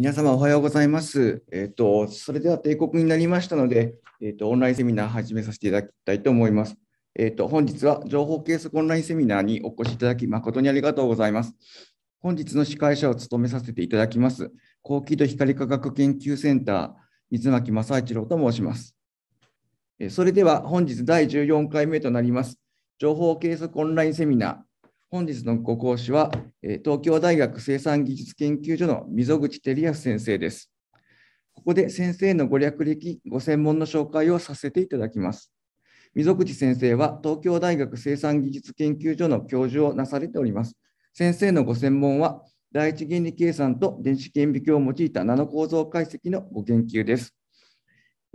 皆様おはようございます。えっ、ー、と、それでは定刻になりましたので、えっ、ー、と、オンラインセミナー始めさせていただきたいと思います。えっ、ー、と、本日は情報計測オンラインセミナーにお越しいただき誠にありがとうございます。本日の司会者を務めさせていただきます、高輝度光科学研究センター、水巻正一郎と申します。えそれでは本日第14回目となります、情報計測オンラインセミナー、本日のご講師は、東京大学生産技術研究所の溝口照康先生です。ここで先生のご略歴、ご専門の紹介をさせていただきます。溝口先生は東京大学生産技術研究所の教授をなされております。先生のご専門は、第一原理計算と電子顕微鏡を用いたナノ構造解析のご研究です。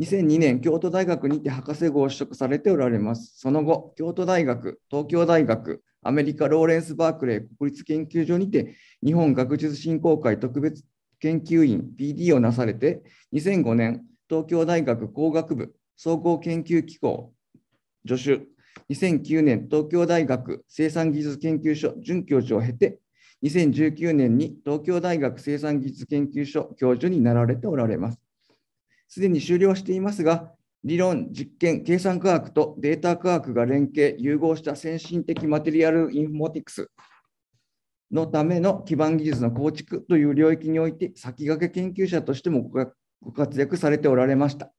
2002年、京都大学にて博士号を取得されておられます。その後、京都大学、東京大学、アメリカ・ローレンス・バークレー国立研究所にて日本学術振興会特別研究員 PD をなされて2005年東京大学工学部総合研究機構助手2009年東京大学生産技術研究所准教授を経て2019年に東京大学生産技術研究所教授になられておられます。すでに終了していますが、理論、実験、計算科学とデータ科学が連携、融合した先進的マテリアルインフォモティクスのための基盤技術の構築という領域において、先駆け研究者としてもご活躍されておられました。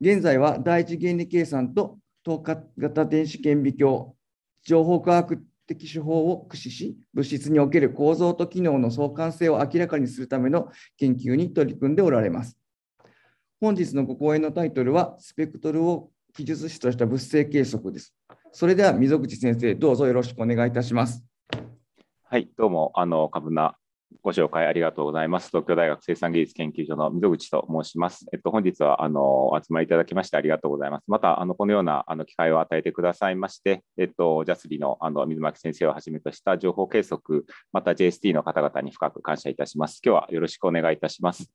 現在は第一原理計算と透過型電子顕微鏡、情報科学的手法を駆使し、物質における構造と機能の相関性を明らかにするための研究に取り組んでおられます。本日のご講演のタイトルは、スペクトルを記述史とした物性計測です。それでは、溝口先生、どうぞよろしくお願いいたします。はい、どうも、あの、株なご紹介ありがとうございます。東京大学生産技術研究所の溝口と申します。えっと、本日はあのお集まりいただきましてありがとうございます。また、あのこのようなあの機会を与えてくださいまして、えっと、j a s リ i のあの水巻先生をはじめとした情報計測、また JST の方々に深く感謝いたします。今日はよろしくお願いいたします。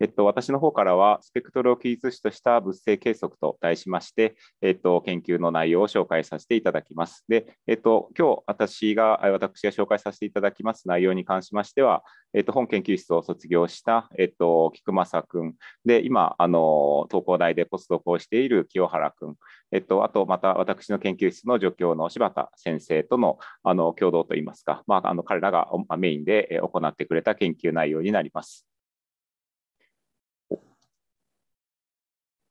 えっと、私の方からは、スペクトルを記述主とした物性計測と題しまして、えっと、研究の内容を紹介させていただきます。で、えっと、今日私が、私が紹介させていただきます内容に関しましては、えっと、本研究室を卒業した、えっと、菊正君で今あの東工大でポスドクをしている清原君、えっと、あとまた私の研究室の助教の柴田先生とのあの共同といいますか、まあ、あの彼らがメインで行ってくれた研究内容になります。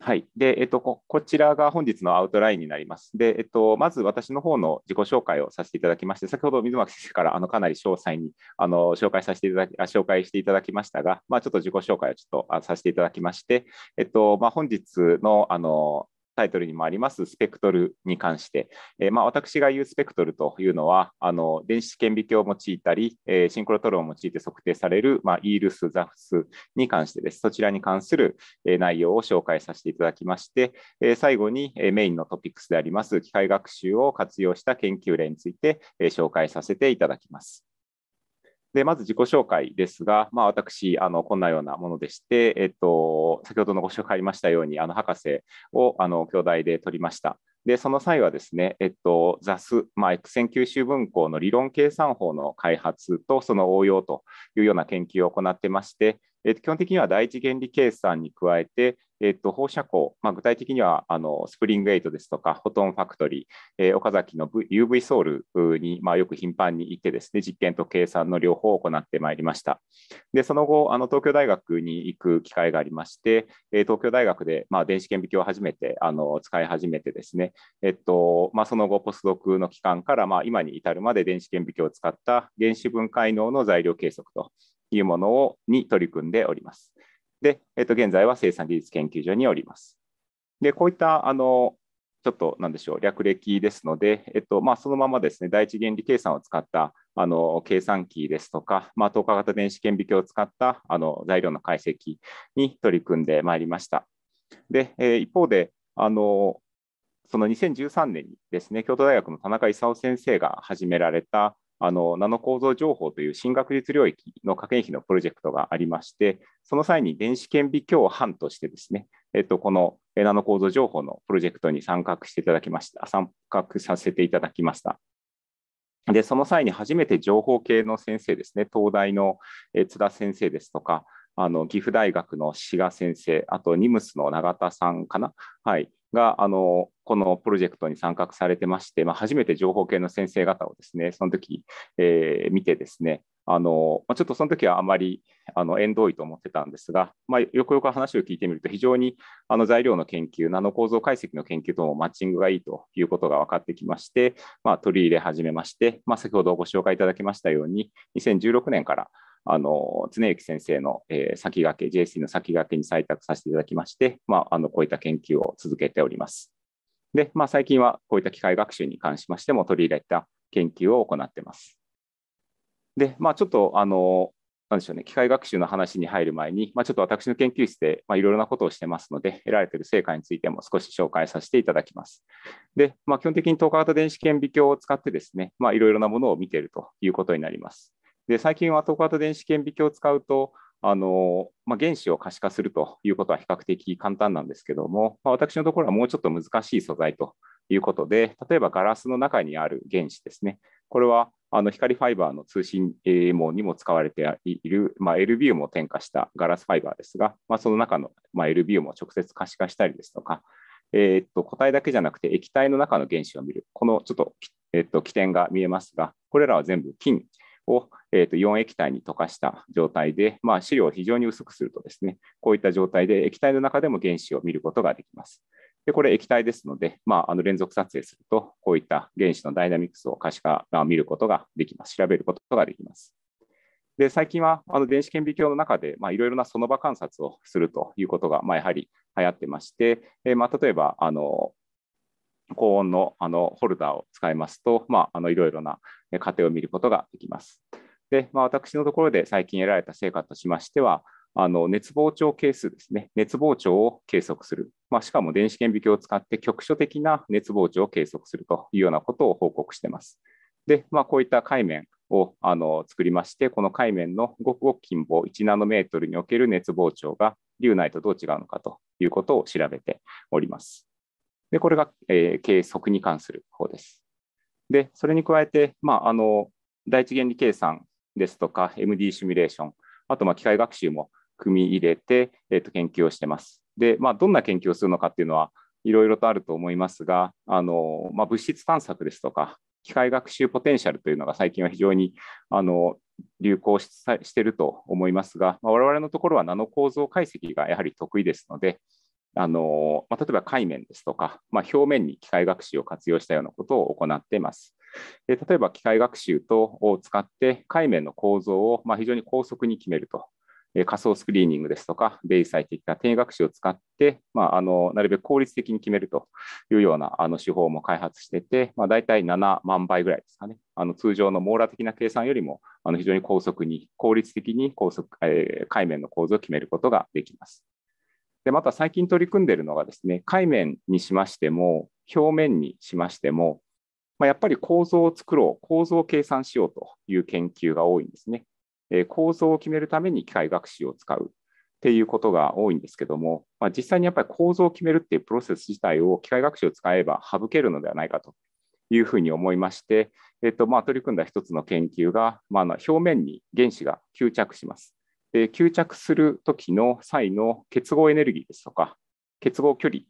はい。で、えっと、こちらが本日のアウトラインになります。で、えっと、まず私の方の自己紹介をさせていただきまして、先ほど水巻先生からあのかなり詳細にあの紹介させていただき、紹介していただきましたが、まあ、ちょっと自己紹介をちょっとさせていただきまして、えっと、まあ、本日のあのタイトルにもありますスペクトルに関して、えー、まあ、私が言うスペクトルというのはあの電子顕微鏡を用いたり、えー、シンクロトロンを用いて測定される、まあ、イールス、ザフスに関してです。そちらに関する、え内容を紹介させていただきまして、え最後に、えメインのトピックスであります機械学習を活用した研究例について、え紹介させていただきます。で、まず自己紹介ですが、まあ、私、あの、こんなようなものでして、えっと、先ほどのご紹介ありましたように、あの、博士を、あの、兄弟で取りました。で、その際はですね、えっと、ザス、まあ、X 線吸収分光の理論計算法の開発とその応用というような研究を行ってまして、えっと、基本的には第一原理計算に加えて、えっと放射光、まあ、具体的にはあのスプリングエイトですとか、フォトンファクトリー、えー、岡崎の UV ソウルに、まあ、よく頻繁に行ってですね、実験と計算の両方を行ってまいりました。で、その後、あの東京大学に行く機会がありまして、えー、東京大学で、まあ、電子顕微鏡を初めてあの使い始めてですね、えっとまあ、その後、ポスドクの期間から、まあ、今に至るまで電子顕微鏡を使った原子分解能の材料計測というものをに取り組んでおります。で、えっと、現在は生産技術研究所におります。で、こういったあのちょっとなんでしょう、略歴ですので、えっとまあ、そのままですね、第一原理計算を使ったあの計算機ですとか、まあ、透過型電子顕微鏡を使ったあの材料の解析に取り組んでまいりました。で、えー、一方で、あのその2013年にですね、京都大学の田中勲先生が始められたあのナノ構造情報という新学術領域の科研費のプロジェクトがありまして、その際に電子顕微鏡班としてですね、えっと、このナノ構造情報のプロジェクトに参画していただきました、参画させていただきました。で、その際に初めて情報系の先生ですね、東大の津田先生ですとか、あの岐阜大学の志賀先生、あとニムスの永田さんかな、はい、があのこのプロジェクトに参画されてまして、まあ、初めて情報系の先生方をですねその時、えー、見てですねあの、まあ、ちょっとその時はあまりあの縁遠いと思ってたんですが、まあ、よくよく話を聞いてみると非常にあの材料の研究ナノ構造解析の研究ともマッチングがいいということが分かってきまして、ま取り入れ始めまして、ま先ほどご紹介いただきましたように2016年からあの常幸先生の、えー、先駆け JSC の先駆けに採択させていただきまして、まあ、あのこういった研究を続けております。で、まあ、最近はこういった機械学習に関しましても取り入れた研究を行ってます。で、まあ、ちょっとあのなんでしょうね、機械学習の話に入る前に、まあ、ちょっと私の研究室で、まいろいろなことをしてますので、得られている成果についても少し紹介させていただきます。で、まあ、基本的に透過型電子顕微鏡を使ってですね、まいろいろなものを見ているということになります。で最近はトークアト電子顕微鏡を使うとあの、まあ、原子を可視化するということは比較的簡単なんですけども、まあ、私のところはもうちょっと難しい素材ということで例えばガラスの中にある原子ですねこれはあの光ファイバーの通信網にも使われている、まあ、LBU も添加したガラスファイバーですが、まあ、その中の、まあ、LBU も直接可視化したりですとか、えー、っと固体だけじゃなくて液体の中の原子を見るこのちょっと,、えー、っと起点が見えますがこれらは全部金を、えー、とイオン液体に溶かした状態で、まあ、資料を非常に薄くするとですね、こういった状態で液体の中でも原子を見ることができます。でこれ液体ですので、まあ、あの連続撮影すると、こういった原子のダイナミクスを可視化、まあ、見ることができます。調べることができます。で最近はあの電子顕微鏡の中でいろいろなその場観察をするということが、まあ、やはり流行ってまして、えー、まあ、例えばあの高温のあのホルダーを使いますと、まあ、あのいろいろな過程を見ることができます。で、まあ、私のところで最近得られた成果としましては、あの熱膨張係数ですね、熱膨張を計測する、まあ、しかも電子顕微鏡を使って局所的な熱膨張を計測するというようなことを報告しています。で、まあ、こういった海面をあの作りまして、この海面のごくごく近傍1ナノメートルにおける熱膨張が流内とどう違うのかということを調べております。で、これが、えー、計測に関する方です。で、それに加えて、まあ、あの第一原理計算ですとか、MD シミュレーション、あとまあ機械学習も組み入れて、えー、と研究をしてます。で、まあ、どんな研究をするのかっていうのは、いろいろとあると思いますが、あのまあ、物質探索ですとか、機械学習ポテンシャルというのが最近は非常にあの流行してると思いますが、まあ、我々のところはナノ構造解析がやはり得意ですので、あのまあ、例えば界面ですとか、まあ、表面に機械学習を活用したようなことを行っています。で例えば機械学習とを使って界面の構造をま非常に高速に決めると、え仮想スクリーニングですとか、デイ最適な転移学習を使って、まああ、のなるべく効率的に決めるというようなあの手法も開発してて、まあ、大体7万倍ぐらいですかね、あの通常の網羅的な計算よりもあの非常に高速に、効率的に高速、えー、界面の構造を決めることができます。でまた最近取り組んでいるのがですね海面にしましても表面にしましても、まあ、やっぱり構造を作ろう構造を計算しようという研究が多いんですね、えー、構造を決めるために機械学習を使うっていうことが多いんですけども、まあ、実際にやっぱり構造を決めるっていうプロセス自体を機械学習を使えば省けるのではないかというふうに思いまして、えっとまあ、取り組んだ一つの研究が、まあ、表面に原子が吸着します。で吸着するときの際の結合エネルギーですとか、結合距離、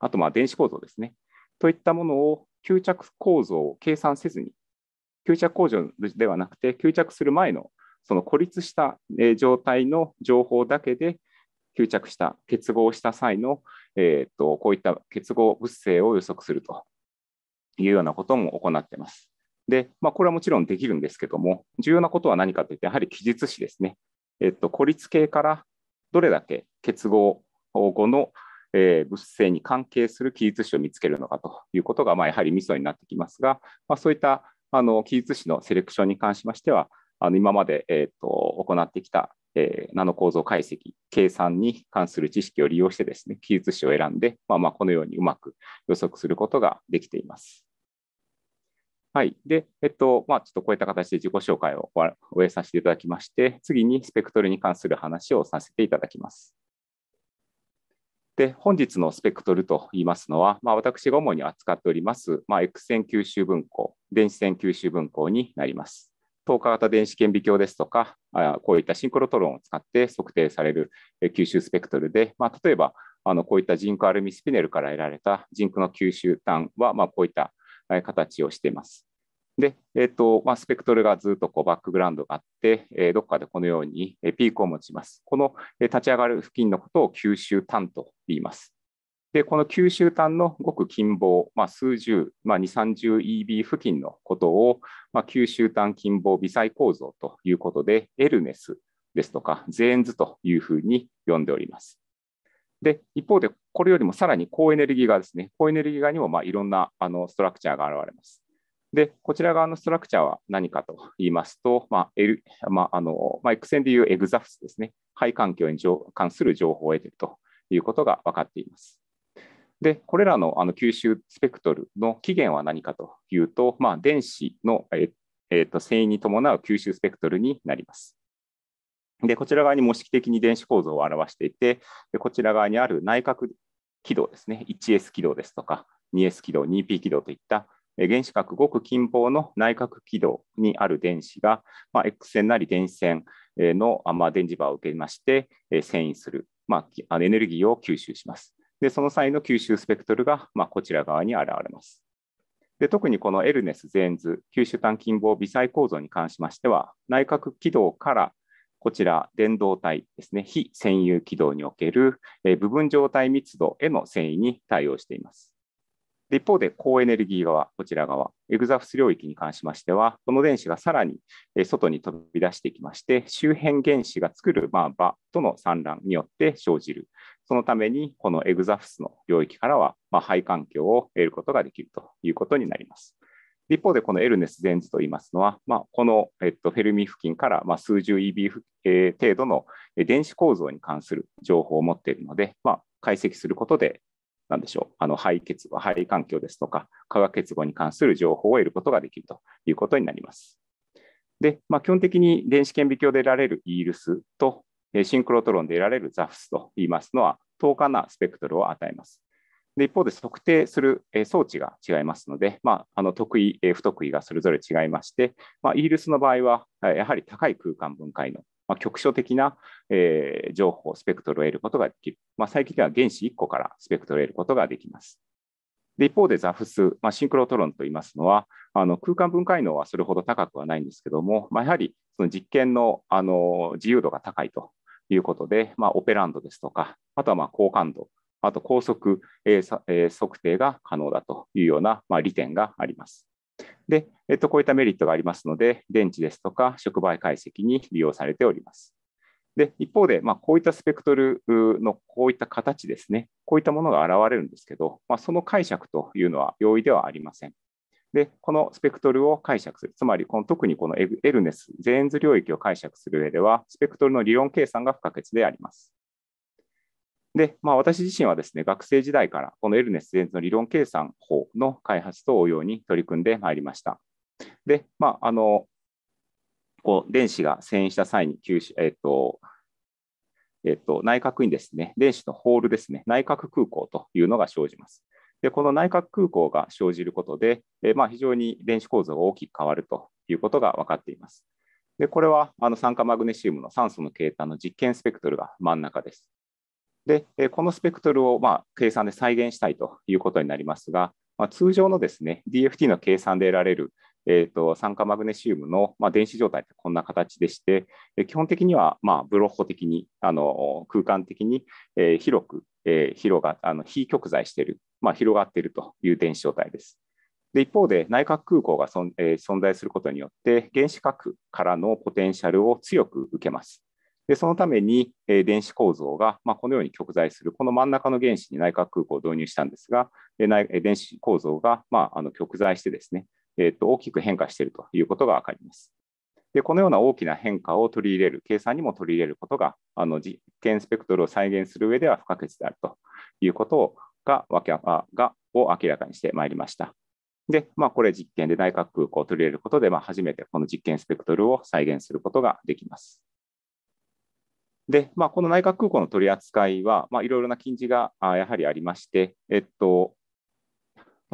あとまあ電子構造ですね、といったものを吸着構造を計算せずに、吸着構造ではなくて、吸着する前のその孤立した状態の情報だけで吸着した、結合した際の、えー、とこういった結合物性を予測するというようなことも行っています。で、まあ、これはもちろんできるんですけども、重要なことは何かというと、やはり記述詞ですね。えっと、孤立系からどれだけ結合後の、えー、物性に関係する記述子を見つけるのかということが、まあ、やはりミソになってきますが、まあ、そういったあの記述子のセレクションに関しましては、あの今まで、えーと、と行ってきた、えー、ナノ構造解析、計算に関する知識を利用してですね、記述子を選んで、まあ、まあこのようにうまく予測することができています。はい。で、えっと、まあ、ちょっとこういった形で自己紹介を終えさせていただきまして、次にスペクトルに関する話をさせていただきます。で、本日のスペクトルと言いますのは、まあ、私が主に扱っております、まあ、X 線吸収分光、電子線吸収分光になります。透過型電子顕微鏡ですとか、あこういったシンクロトロンを使って測定される吸収スペクトルで、まあ、例えば、あのこういったジンクアルミスピネルから得られたジンクの吸収端は、まあ、こういった形をしています。で、えーとまあ、スペクトルがずっとこうバックグラウンドがあって、えー、どこかでこのようにピークを持ちます。この立ち上がる付近のことを吸収端と言います。で、この吸収端のごく近傍、まあ、数十、まあ、2、30EB 付近のことを、まあ、九州端近傍微細構造ということで、エルネスですとか、ゼーンズというふうに呼んでおります。で、一方で、これよりもさらに高エネルギー側ですね、高エネルギー側にもまあいろんなあのストラクチャーが現れます。で、こちら側のストラクチャーは何かと言いますと、まあ L まああのまあ、X 線でいうエグザフスですね、肺環境に関する情報を得ているということが分かっています。で、これらのあの吸収スペクトルの起源は何かというと、まあ、電子の、ええーと、繊維に伴う吸収スペクトルになります。でこちら側に模式的に電子構造を表していてで、こちら側にある内角軌道ですね、1S 軌道ですとか、2S 軌道、2P 軌道といった原子核ごく近傍の内核軌道にある電子が、まあ、X 線なり電子線の、まあ、電磁場を受けまして、遷移する、まあ、エネルギーを吸収します。で、その際の吸収スペクトルが、まあ、こちら側に現れます。で特にこのエルネス・ゼーンズ、吸収単近傍微細構造に関しましては、内核軌道からこちら、電動体ですね、非占有軌道における、え部分状態密度への遷移に対応しています。一方で、高エネルギー側、こちら側、エグザフス領域に関しましては、この電子がさらに外に飛び出してきまして、周辺原子が作るまあ場との産卵によって生じる、そのために、このエグザフスの領域からは、まあ、肺環境を得ることができるということになります。一方で、このエルネス・ゼンズといいますのは、まあ、この、えっと、フェルミ付近から、まあ、数十 EB、えー、程度の電子構造に関する情報を持っているので、まあ、解析することで、なんでしょう、あの肺結合、肺環境ですとか、化学結合に関する情報を得ることができるということになります。で、まあ、基本的に電子顕微鏡で得られるイールスと、シンクロトロンで得られるザフスといいますのは、等価なスペクトルを与えます。で一方で測定する装置が違いますので、まあ、あの得意、不得意がそれぞれ違いまして、まあ、イギリスの場合は、やはり高い空間分解の、まあ、局所的な、えー、情報、スペクトルを得ることができる、まあ、最近では原子1個からスペクトルを得ることができます。で一方でザフス、まあ、シンクロトロンといいますのは、あの空間分解能はそれほど高くはないんですけども、まあ、やはりその実験のあの自由度が高いということで、まあ、オペランドですとか、あとはまあ好感度あと高速、え測定が可能だというような、ま利点があります。で、えっと、こういったメリットがありますので、電池ですとか触媒解析に利用されております。で、一方で、まあ、こういったスペクトルのこういった形ですね、こういったものが現れるんですけど、まあ、その解釈というのは容易ではありません。で、このスペクトルを解釈する、つまりこの特にこのエルネス、ゼーンズ領域を解釈する上では、スペクトルの理論計算が不可欠であります。で、まあ、私自身はですね、学生時代からこのエルネス・ゼンズの理論計算法の開発と応用に取り組んでまいりました。で、まあ、あの、こう電子が遷移した際にえっ、ー、と、えっ、と、内閣にですね、電子のホールですね、内閣空港というのが生じます。で、この内閣空港が生じることで、えまあ、非常に電子構造が大きく変わるということが分かっています。で、これはあの酸化マグネシウムの酸素の形態の実験スペクトルが真ん中です。で、このスペクトルをま計算で再現したいということになりますが、まあ、通常のですね DFT の計算で得られる、えと酸化マグネシウムの、ま電子状態ってこんな形でして、基本的には、まブロッホ的にあの空間的に、え広く、え広があの非極在している、まあ、広がっているという電子状態です。で一方で内核空港がえ存在することによって原子核からのポテンシャルを強く受けます。でそのために、えー、電子構造が、まあ、このように極在する、この真ん中の原子に内閣空港を導入したんですが、で内電子構造が、まあ、あの極在してですね、えーと、大きく変化しているということが分かります。でこのような大きな変化を取り入れる、計算にも取り入れることが、あの実験スペクトルを再現する上では不可欠であるということをあがを明らかにしてまいりました。で、まあ、これ実験で内閣空港を取り入れることで、まあ、初めてこの実験スペクトルを再現することができます。で、まあ、この内閣空港の取り扱いは、まあ、いろいろな禁止がやはりありまして、えっと、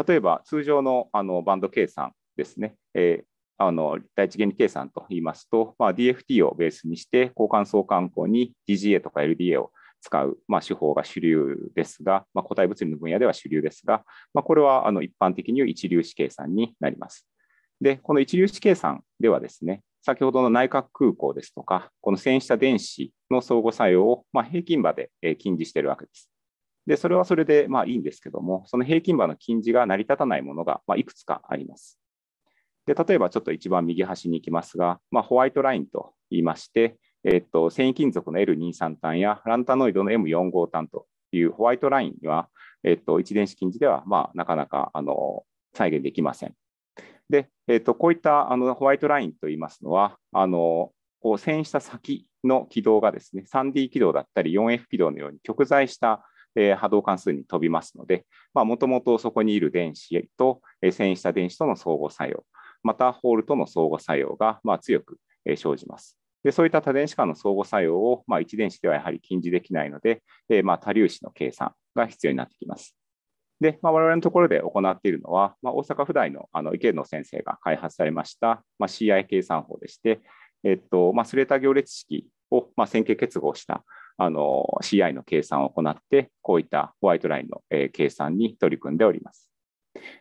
例えば通常のあのバンド計算ですね、えー、あの第一原理計算といいますと、まあ、DFT をベースにして、交換相関項に DGA とか LDA を使う、まあ、手法が主流ですが、まあ、固体物理の分野では主流ですが、まあ、これはあの一般的に一粒子計算になります。で、この一粒子計算ではですね、先ほどの内閣空港ですとか、この戦車電子の相互作用を、まあ、平均場で禁じしているわけです。で、それはそれでまあいいんですけども、その平均場の禁じが成り立たないものがまあいくつかあります。で、例えばちょっと一番右端に行きますが、まあ、ホワイトラインと言いまして、えっと、繊維金属の L23 単やランタノイドの M45 単というホワイトラインは、えっと、一電子禁じではまあなかなかあの再現できません。で、えーと、こういったあのホワイトラインといいますのは、あのこう遷した先の軌道がですね 3D 軌道だったり 4F 軌道のように極在したえー、波動関数に飛びますので、もともとそこにいる電子と、えー、遷移した電子との相互作用、またホールとの相互作用が、まあ、強く、えー、生じます。でそういった多電子間の相互作用を、まあ、1電子ではやはり禁じできないので、えーまあ、多粒子の計算が必要になってきます。で、まあ、我々のところで行っているのは、まあ、大阪府大のあの池野先生が開発されました、まあ、CI 計算法でして、えっとまあ、スレタ行列式を、まあ、線形結合したあの CI の計算を行って、こういったホワイトラインの、えー、計算に取り組んでおります。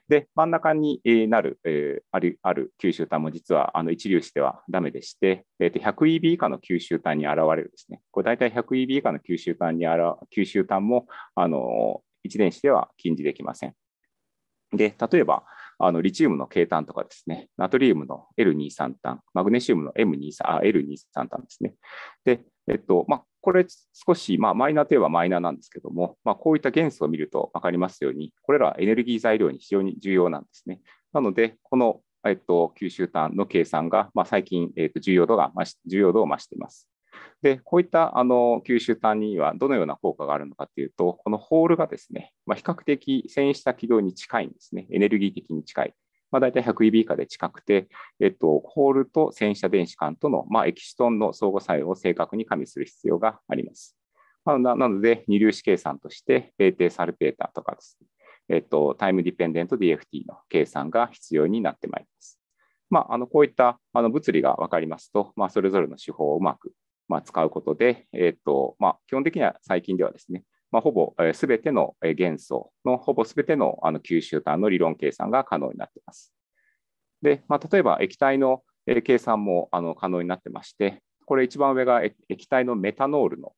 で真ん中になる,、えー、あるある吸収端も実はあの一粒子ではダメでして、えー、と 100EB 以下の吸収端に現れるですねこれ大体 100EB 以下の吸収端にあら吸収端もあの一電子では禁じできません。で、例えば、あのリチウムの K 炭とかですね、ナトリウムの L23 炭、マグネシウムの M23、あ、L23 炭ですね。で、えっと、まあ、これ少し、まあ、マイナーといえばマイナーなんですけども、まあ、こういった元素を見ると分かりますように、これらはエネルギー材料に非常に重要なんですね。なので、この、えっと、吸収炭の計算が、まあ、最近、えっと、重要度が重要度を増しています。で、こういったあの吸収単にはどのような効果があるのかというと、このホールがですね、まあ、比較的遷移した軌道に近いんですね、エネルギー的に近い。まあ、大体1 0 0 e b 以下で近くて、えっと、ホールとし車電子間との、まあ、エキシトンの相互作用を正確に加味する必要があります。まあ、なので、二粒子計算として、ーテーサルペーターとかです、ね、えっと、タイムディペンデント DFT の計算が必要になってまいります。まあ、あのこういったあの物理が分かりますと、まあ、それぞれの手法をうまくまあ、使うことで、えーとまあ、基本的には最近ではですね、まあ、ほぼすべての元素のほぼすべてのあの吸収端の理論計算が可能になっています。で、まあ、例えば液体の計算もあの可能になってまして、これ一番上が液体のメタノールの、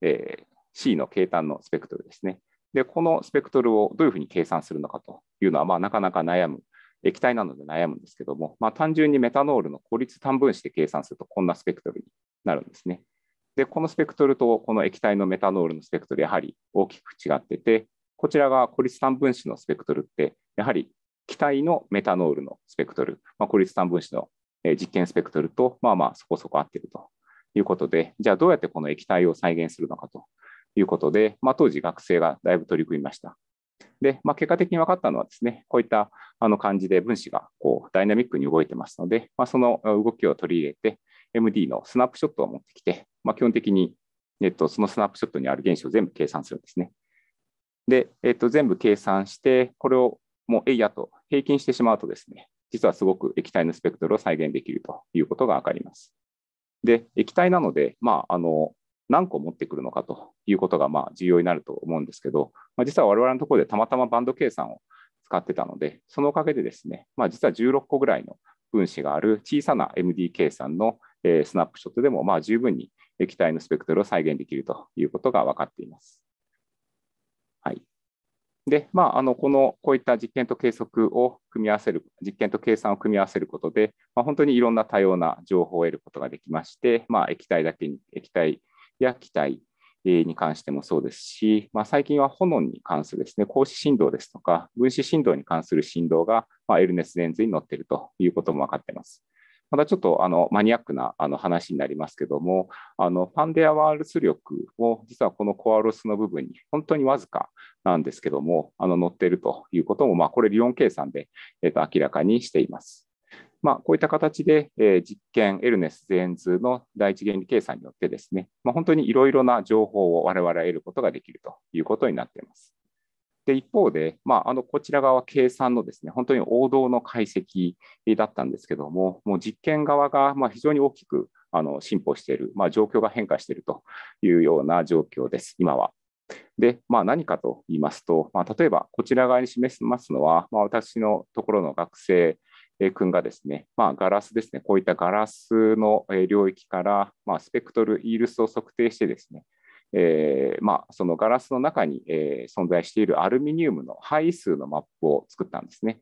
えー、C の計算のスペクトルですね。で、このスペクトルをどういうふうに計算するのかというのは、まあ、なかなか悩む、液体なので悩むんですけども、まあ、単純にメタノールの効率単分子で計算すると、こんなスペクトルになるんですね。で、このスペクトルとこの液体のメタノールのスペクトル、やはり大きく違ってて、こちらが孤立単分子のスペクトルって、やはり気体のメタノールのスペクトル、まあ、孤立単分子の実験スペクトルと、まあまあそこそこ合ってるということで、じゃあどうやってこの液体を再現するのかということで、まあ、当時学生がだいぶ取り組みました。で、まあ、結果的に分かったのはですね、こういったあの感じで分子がこうダイナミックに動いてますので、まあ、その動きを取り入れて、MD のスナップショットを持ってきて、まあ、基本的に、えっと、そのスナップショットにある原子を全部計算するんですね。で、えっと、全部計算して、これをもうエイヤと平均してしまうとですね、実はすごく液体のスペクトルを再現できるということが分かります。で、液体なので、まあ、あの何個持ってくるのかということがまあ重要になると思うんですけど、まあ、実は我々のところでたまたまバンド計算を使ってたので、そのおかげでですね、まあ、実は16個ぐらいの分子がある小さな MD 計算のえスナップショットでもまあ十分に液体のスペクトルを再現できるということが分かっています。はい、で、まあ、あのこのこういった実験と計測を組み合わせる、実験と計算を組み合わせることで、まあ、本当にいろんな多様な情報を得ることができまして、まあ、液体だけに、液体や気体に関してもそうですし、まあ、最近は炎に関するですね、光子振動ですとか、分子振動に関する振動が、まあ、エルネスレンズに載っているということも分かっています。またちょっとあのマニアックなあの話になりますけども、あのファンデアワールス力も実はこのコアロスの部分に本当にわずかなんですけども、あの乗っているということも、まあ、これ理論計算で、えー、と明らかにしています。まあ、こういった形で、えー、実験、エルネス・ゼーンズの第一原理計算によってですね、まあ、本当にいろいろな情報を我々は得ることができるということになっています。で一方で、まあ、あのこちら側計算のですね本当に王道の解析だったんですけども、もう実験側がま非常に大きくあの進歩している、まあ、状況が変化しているというような状況です、今は。で、まあ、何かと言いますと、まあ、例えばこちら側に示しますのは、まあ、私のところの学生君がですね、まあ、ガラスですね、こういったガラスの領域から、まスペクトル、イールスを測定してですね、えーまあ、そのガラスの中に、えー、存在しているアルミニウムの配位数のマップを作ったんですね。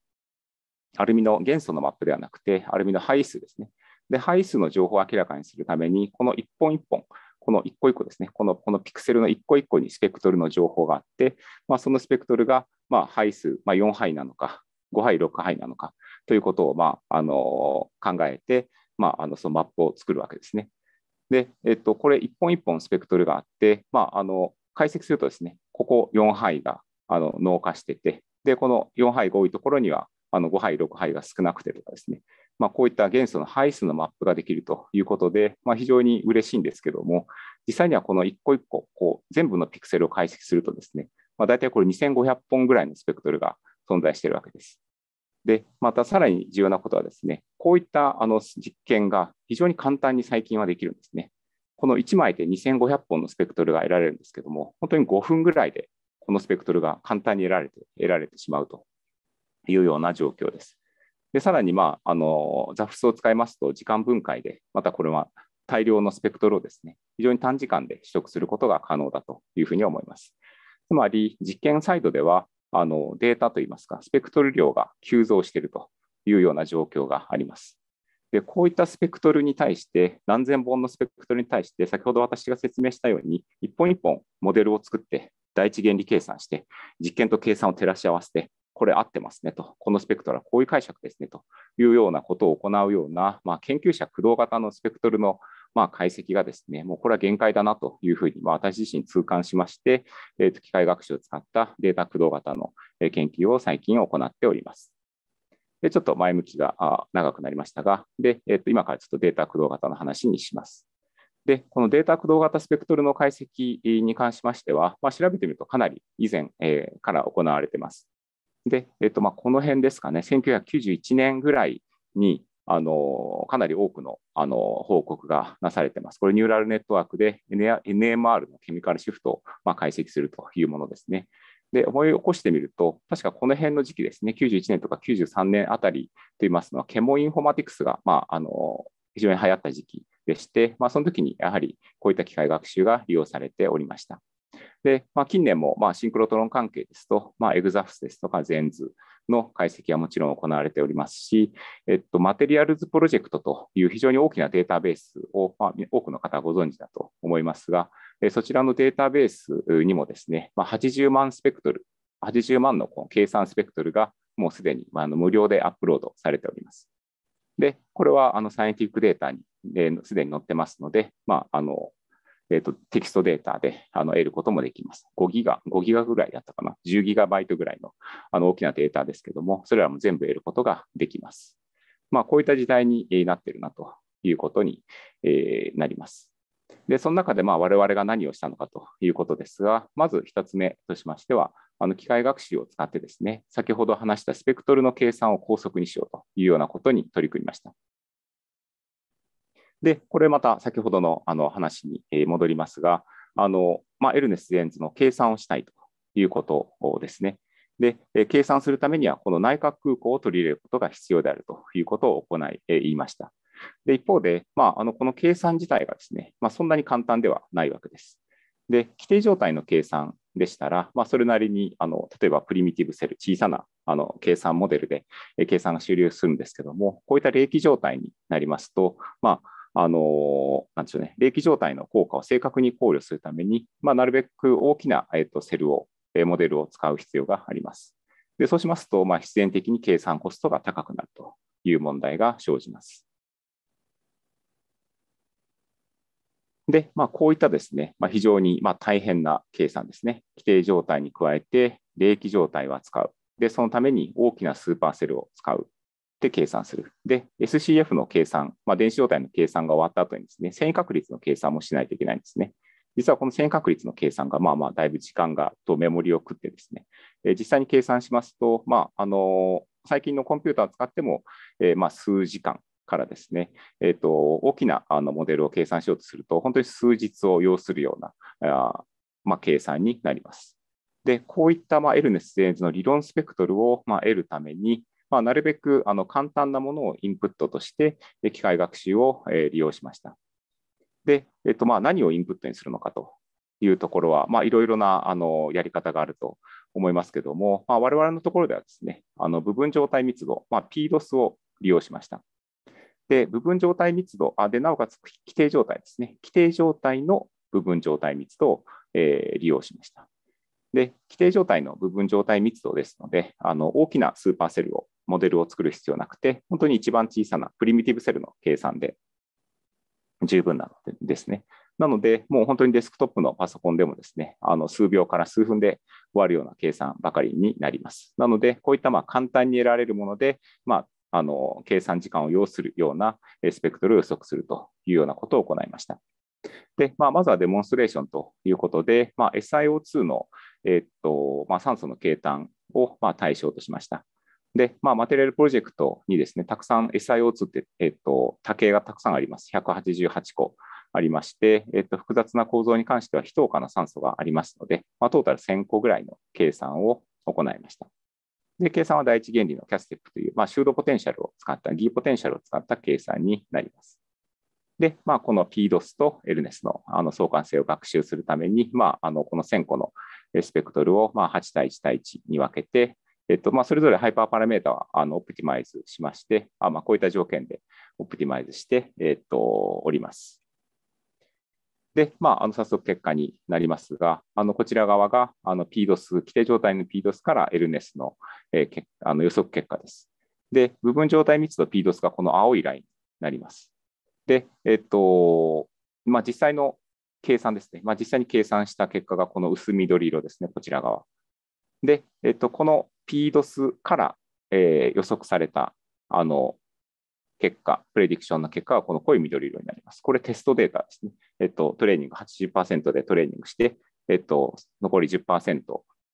アルミの元素のマップではなくて、アルミの配位数ですね。で、配位数の情報を明らかにするために、この一本一本、この一個一個ですね、このこのピクセルの一個一個にスペクトルの情報があって、まあ、そのスペクトルが、まあ、配数、まあ、4杯なのか、5杯6杯なのかということを、まあ、あの考えて、まあ、あのそのマップを作るわけですね。で、えっと、これ一本一本スペクトルがあって、まあ、あの解析するとですね、ここ4範囲があの脳化してて、で、この4範囲が多いところには、あの5範囲、6範囲が少なくてとかですね、まあ、こういった元素の配数のマップができるということで、まあ、非常に嬉しいんですけども、実際にはこの一個一個こう、全部のピクセルを解析するとですね、まあ、大体これ2500本ぐらいのスペクトルが存在しているわけです。で、またさらに重要なことはですね、こういったあの実験が非常に簡単に最近はできるんですね。この1枚で2500本のスペクトルが得られるんですけども、本当に5分ぐらいでこのスペクトルが簡単に得られて得られてしまうというような状況です。でさらに、まあ、あの z フスを使いますと、時間分解で、またこれは大量のスペクトルをですね、非常に短時間で取得することが可能だというふうに思います。つまり、実験サイドでは、あのデータといいますか、スペクトル量が急増しているというような状況があります。でこういったスペクトルに対して、何千本のスペクトルに対して、先ほど私が説明したように、一本一本モデルを作って、第一原理計算して、実験と計算を照らし合わせて、これ合ってますねと、このスペクトルはこういう解釈ですねというようなことを行うような、まあ、研究者駆動型のスペクトルのまあ解析がですね、もうこれは限界だなというふうに、まあ、私自身痛感しまして、えー、と機械学習を使ったデータ駆動型の研究を最近行っております。でちょっと前向きが長くなりましたが、でえー、と今からちょっとデータ駆動型の話にします。で、このデータ駆動型スペクトルの解析に関しましては、まあ、調べてみるとかなり以前、えー、から行われてます。で、えーとまあ、この辺ですかね、1991年ぐらいに、あのかなり多くのあの報告がなされてます。これ、ニューラルネットワークで NMR のケミカルシフトを、まあ、解析するというものですね。で、思い起こしてみると、確かこの辺の時期ですね、91年とか93年あたりといいますのは、ケモインフォマティクスが、まあ、あの非常に流行った時期でして、まあ、その時にやはりこういった機械学習が利用されておりました。で、まあ、近年も、まあ、シンクロトロン関係ですと、まあ、エグザフスですとか、ゼンズの解析はもちろん行われておりますし、えっと、マテリアルズプロジェクトという非常に大きなデータベースを、まあ、多くの方ご存知だと思いますが、そちらのデータベースにもですね、まあ、80万スペクトル、80万のこの計算スペクトルがもうすでに、まあ、無料でアップロードされております。で、これはあのサイエンティフィックデータにすでに載ってますので、まあ、あのえーと、テキストデータであの得ることもできます。5ギガ、5ギガぐらいだったかな、10ギガバイトぐらいのあの大きなデータですけども、それらも全部得ることができます。まあ、こういった時代になっているなということに、えなります。で、その中でまあ我々が何をしたのかということですが、まず1つ目としましては、あの機械学習を使ってですね、先ほど話したスペクトルの計算を高速にしようというようなことに取り組みました。で、これまた先ほどのあの話に戻りますが、あのまあ、エルネス・ジンズの計算をしたいということですね。で、計算するためには、この内閣空港を取り入れることが必要であるということを行い、言いました。で一方で、まあ、あのこの計算自体がですね、まあ、そんなに簡単ではないわけです。で、規定状態の計算でしたら、まあ、それなりにあの例えばプリミティブセル、小さなあの計算モデルで計算が終了するんですけども、こういった冷気状態になりますと、まあ、あのなんでしょうね、冷気状態の効果を正確に考慮するために、まあ、なるべく大きな、えっとセルを、えモデルを使う必要があります。でそうしますと、まあ、必然的に計算コストが高くなるという問題が生じます。で、まあ、こういったですね、まあ、非常にま大変な計算ですね、規定状態に加えて、冷気状態は使う。で、そのために大きなスーパーセルを使うで計算する。で、SCF の計算、まあ、電子状態の計算が終わった後にですね、遷移確率の計算もしないといけないんですね。実はこの遷移確率の計算が、まあまあ、だいぶ時間がとメモリを食ってですね、え実際に計算しますと、まあ、あの最近のコンピューターを使っても、えまあ、数時間からですね、えーと、大きなあのモデルを計算しようとすると、本当に数日を要するようなあ、まあ、計算になります。で、こういったまあネス出ンズの理論スペクトルをまあ得るために、まあ、なるべくあの簡単なものをインプットとして機械学習を利用しました。で、えっと、まあ何をインプットにするのかというところは、まあ、いろいろなあのやり方があると思いますけども、まあ、我々のところではですね、あの部分状態密度、まあ、PDOS を利用しました。で、部分状態密度、あでなおかつ規定状態ですね、規定状態の部分状態密度を、えー、利用しました。で、規定状態の部分状態密度ですので、あの大きなスーパーセルを、モデルを作る必要なくて、本当に一番小さなプリミティブセルの計算で十分なのでですね。なので、もう本当にデスクトップのパソコンでもですね、あの数秒から数分で終わるような計算ばかりになります。なので、こういったま簡単に得られるもので、まあ、あの計算時間を要するようなスペクトルを予測するというようなことを行いました。でまあ、まずはデモンストレーションということで、まあ、SIO2 のえっとまあ、酸素の計算をま対象としました。で、まあ、マテリアルプロジェクトにですね、たくさん SIO2 って、えっと、多形がたくさんあります。188個ありまして、えっと、複雑な構造に関しては非等価な酸素がありますので、まあ、トータル1000個ぐらいの計算を行いました。で、計算は第一原理のキャステップという、まあ、シュードポテンシャルを使った、ギーポテンシャルを使った計算になります。で、まあ、この PDOS と LNES のあの相関性を学習するために、まあ、あのこの1000個のスペクトルをま8対1対1に分けて、えっとまあ、それぞれハイパーパラメータはあのオプティマイズしまして、あまあ、こういった条件でオプティマイズして、えっと、おります。で、まあ、あの早速結果になりますが、あのこちら側があの PDOS、規定状態の PDOS から LNES の,、えー、あの予測結果です。で、部分状態密度 PDOS がこの青いラインになります。で、えっとまあ、実際の計算ですね、まあ、実際に計算した結果がこの薄緑色ですね、こちら側。で、えっと、この PDOS から、えー、予測されたあの結果、プレディクションの結果はこの濃い緑色になります。これテストデータですね。えっと、トレーニング80%でトレーニングして、えっと、残り10%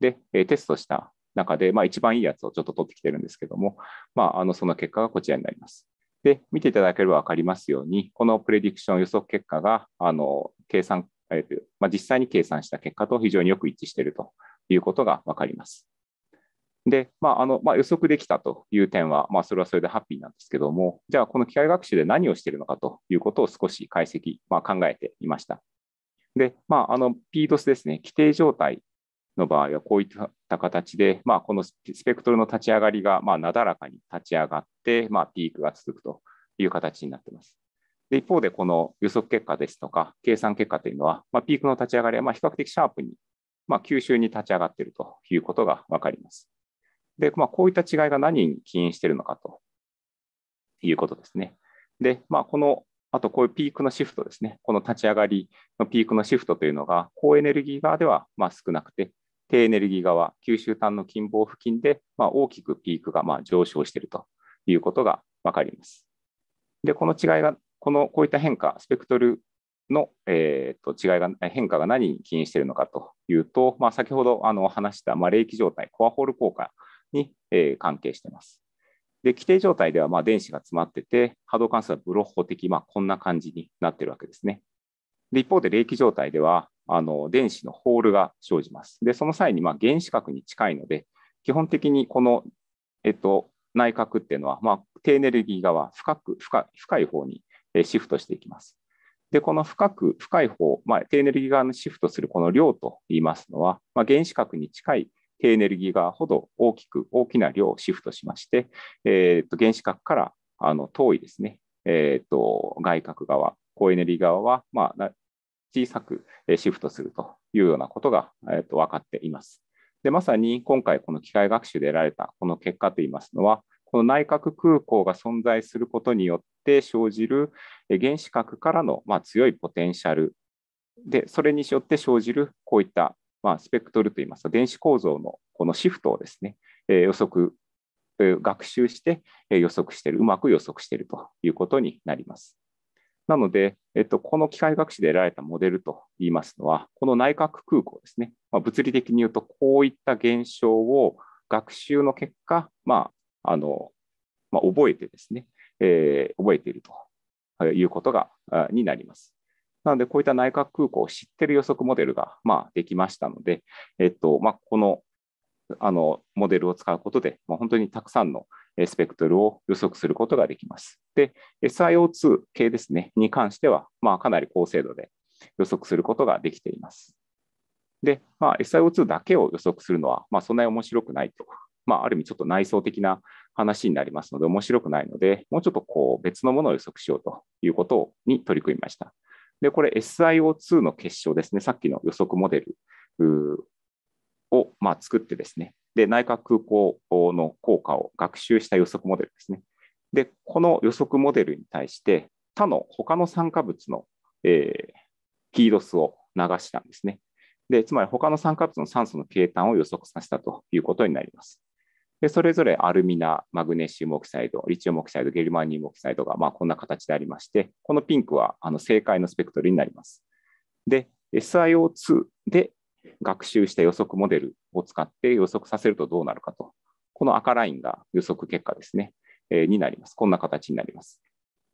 で、えー、テストした中で、まあ、一番いいやつをちょっと取ってきてるんですけども、まあ、あのその結果がこちらになります。で、見ていただければ分かりますように、このプレディクション予測結果が、あの、計算、えー、まあ、実際に計算した結果と非常によく一致しているということが分かります。で、まああのまあ、予測できたという点は、まあ、それはそれでハッピーなんですけども、じゃあ、この機械学習で何をしているのかということを少し解析、まあ、考えていました。で、まあ、あの PDOS ですね、規定状態の場合はこういった形で、まあ、このスペクトルの立ち上がりがまあなだらかに立ち上がって、まあ、ピークが続くという形になっています。で一方で、この予測結果ですとか、計算結果というのは、まあ、ピークの立ち上がりはまあ比較的シャープに、まあ、吸収に立ち上がっているということが分かります。で、まあ、こういった違いが何に起因しているのかということですね。で、まあ、このあとこういうピークのシフトですね、この立ち上がりのピークのシフトというのが、高エネルギー側ではまあ少なくて、低エネルギー側、九州端の近傍付近で、まあ、大きくピークがまあ上昇しているということが分かります。で、この違いが、このこういった変化、スペクトルの、えー、と違いが、変化が何に起因しているのかというと、まあ、先ほどあの話した、ま冷気状態、コアホール効果に、えー、関係しています。で、規定状態ではまあ電子が詰まってて、波動関数はブロッホ的、まあ、こんな感じになっているわけですね。で一方で、冷気状態では、あの電子のホールが生じます。で、その際にま原子核に近いので、基本的にこの、えっと、内核っていうのは、ま低エネルギー側、深く深深い方にシフトしていきます。で、この深く深い方、まあ、低エネルギー側のシフトするこの量と言いますのは、まあ、原子核に近い低エネルギー側ほど大きく大きな量をシフトしまして、えー、と原子核からあの遠いですね、えー、と外核側、高エネルギー側は、まあ、小さくシフトするというようなことが、えー、と分かっています。でまさに今回この機械学習で得られたこの結果といいますのはこの内閣空港が存在することによって生じる原子核からの、まあ、強いポテンシャルでそれによって生じるこういった、まあ、スペクトルといいますか電子構造のこのシフトをですね、えー、予測学習して予測しているうまく予測しているということになります。なので、えっと、この機械学習で得られたモデルといいますのは、この内閣空港ですね、まあ、物理的に言うと、こういった現象を学習の結果、まああのまあ、覚えてですね、えー、覚えているということがになります。なので、こういった内閣空港を知っている予測モデルが、まあ、できましたので、えっとまあ、このあのモデルを使うことで、まあ、本当にたくさんのスペクトルを予測することができます。で、SIO2 系ですね、に関しては、まあ、かなり高精度で予測することができています。で、まあ、SIO2 だけを予測するのは、まあ、そんなに面白くないと、まあ、ある意味ちょっと内装的な話になりますので、面白くないので、もうちょっとこう別のものを予測しようということに取り組みました。で、これ SIO2 の結晶ですね、さっきの予測モデルを、まあ、作ってですね、で、内閣空港の効果を学習した予測モデルですね。で、この予測モデルに対して、他の他の酸化物の、えー、p d o を流したんですね。で、つまり他の酸化物の酸素の形態を予測させたということになります。で、それぞれアルミナ、マグネシウムオキサイド、リチウムオキサイド、ゲルマニウムオキサイドがまあこんな形でありまして、このピンクはあの正解のスペクトルになります。で、SIO2 で学習した予測モデルを使って予測させるとどうなるかと、この赤ラインが予測結果ですね、えー、になります。こんな形になります。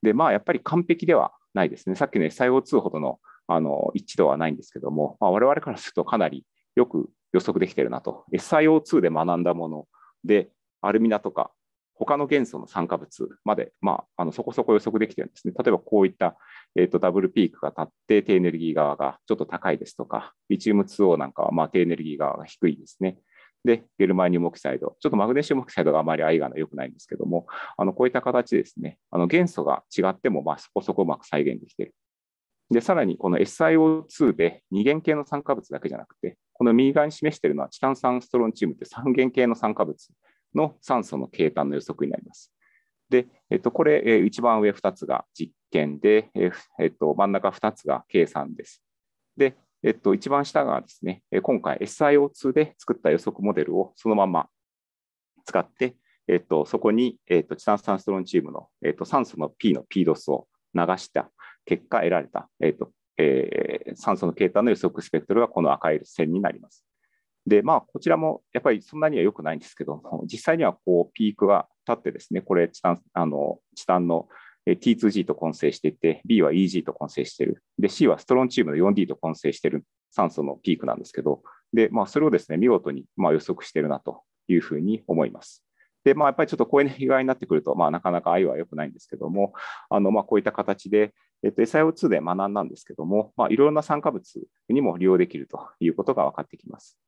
で、まあ、やっぱり完璧ではないですね。さっきの SIO2 ほどのあの一度はないんですけども、まあ、我々からするとかなりよく予測できてるなと。SIO2 で学んだもので、アルミナとか、他の元素の酸化物まで、まあ、あのそこそこ予測できてるんですね。例えばこういったえーと、ダブルピークが立って低エネルギー側がちょっと高いですとか、リチウム2 o なんかはまあ低エネルギー側が低いですね。で、ゲルマニウムオキサイド、ちょっとマグネシウムオキサイドがあまり愛が良くないんですけども、あのこういった形ですね、あの元素が違ってもまあそこそこうまく再現できている。で、さらにこの SiO2 で二元系の酸化物だけじゃなくて、この右側に示しているのはチタン酸ストロンチウムって三元系の酸化物の酸素の計算の予測になります。で、えっと、これ、え一番上2つが実験で、えっと、真ん中2つが計算です。で、えっと、一番下がですね、今回 SIO2 で作った予測モデルをそのまま使って、えっと、そこに、えっと、チタン酸ストロンチームの、えっと、酸素の P の PDOS を流した結果得られた、えっとえー、酸素の形態の予測スペクトルがこの赤い線になります。で、まあ、こちらもやっぱりそんなには良くないんですけども、実際にはこうピークが立ってですね、これチタン、あのチタンの T2G と混成していて、B は EG と混成している。で、C はストロンチウムの 4D と混成している酸素のピークなんですけど、で、まあ、それをですね、見事にま予測しているなというふうに思います。で、まあ、やっぱりちょっとこういう被害になってくると、まあ、なかなか愛は良くないんですけども、あのまあ、こういった形で、えっと、SIO2 で学んだんですけども、まあ、いろいろな酸化物にも利用できるということが分かってきます。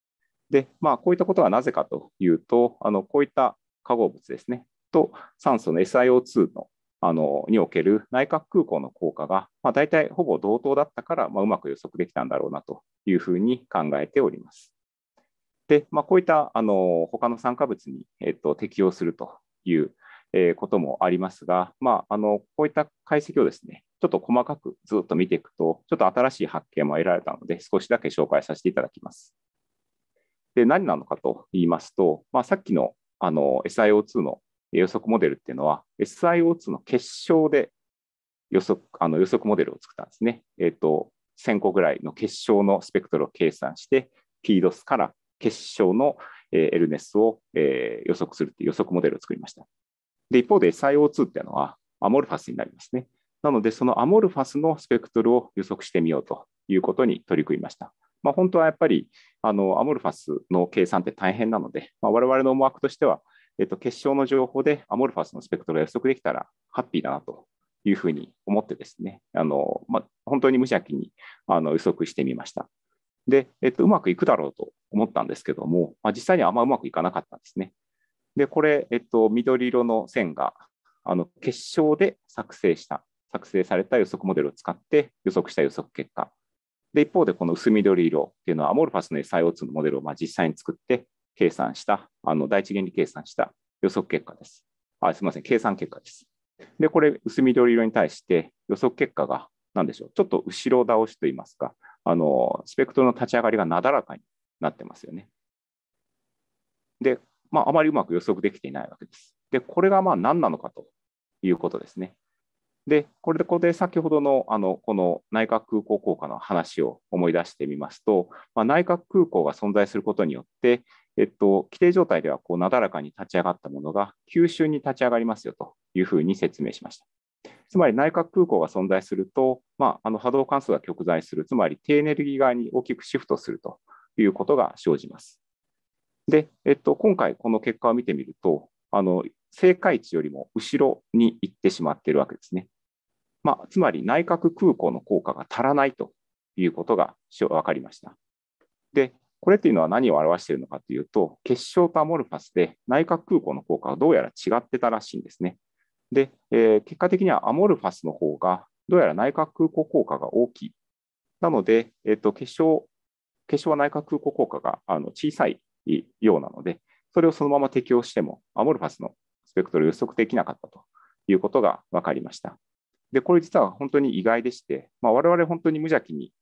で、まあ、こういったことはなぜかというと、あのこういった化合物ですね、と酸素の SiO2 のあのにおける内閣空港の効果が、まあ、大体ほぼ同等だったから、まあ、うまく予測できたんだろうなというふうに考えております。で、まあ、こういったあの他の酸化物に、えっと、適用するという、えー、こともありますが、まあ、あのこういった解析をですね、ちょっと細かくずっと見ていくと、ちょっと新しい発見も得られたので、少しだけ紹介させていただきます。で、何なのかと言いますと、まあ、さっきのあの SIO2 の予測モデルっていうのは、SIO2 の結晶で予測あの予測モデルを作ったんですね。えっ、ー、と、1000個ぐらいの結晶のスペクトルを計算して、PDOS から結晶の l n s を予測するっていう予測モデルを作りました。で、一方で SIO2 っていうのはアモルファスになりますね。なので、そのアモルファスのスペクトルを予測してみようということに取り組みました。まあ、本当はやっぱりあのアモルファスの計算って大変なので、まあ、我々の思惑としては、えっと、結晶の情報でアモルファスのスペクトルが予測できたらハッピーだなというふうに思ってですね、あのまあ、本当に無邪気にあの予測してみました。で、えっと、うまくいくだろうと思ったんですけども、まあ、実際にはあんまうまくいかなかったんですね。で、これ、えっと、緑色の線があの結晶で作成した、作成された予測モデルを使って予測した予測結果で、一方でこの薄緑色っていうのはアモルファスの SIO2 のモデルをまあ実際に作って計算した、あの第一原理計算した予測結果です。あ、すみません、計算結果です。で、これ薄緑色に対して予測結果が何でしょう、ちょっと後ろ倒しといいますか、あのスペクトルの立ち上がりがなだらかになってますよね。で、まあ、あまりうまく予測できていないわけです。で、これがまあ何なのかということですね。で、これでここで先ほどのあのこの内閣空港効果の話を思い出してみますと、まあ、内閣空港が存在することによって、えっと、規定状態ではこうなだらかに立ち上がったものが急峻に立ち上がりますよというふうに説明しました。つまり内閣空港が存在すると、まあ、あの波動関数が極大する、つまり低エネルギー側に大きくシフトするということが生じます。で、えっと、今回この結果を見てみると、あの正解値よりも後ろに行ってしまっているわけですね。まあ、つまり内閣空港の効果が足らないということが分かりました。で、これというのは何を表しているのかというと、結晶とアモルファスで内閣空港の効果がどうやら違ってたらしいんですね。で、えー、結果的にはアモルファスの方が、どうやら内閣空港効果が大きい。なので、えーと、結晶結晶は内閣空港効果があの小さいようなので、それをそのまま適用しても、アモルファスのスペクトル予測できなかったということが分かりました。で、これ実は本当に意外でして、まあ、我々本当に無邪気に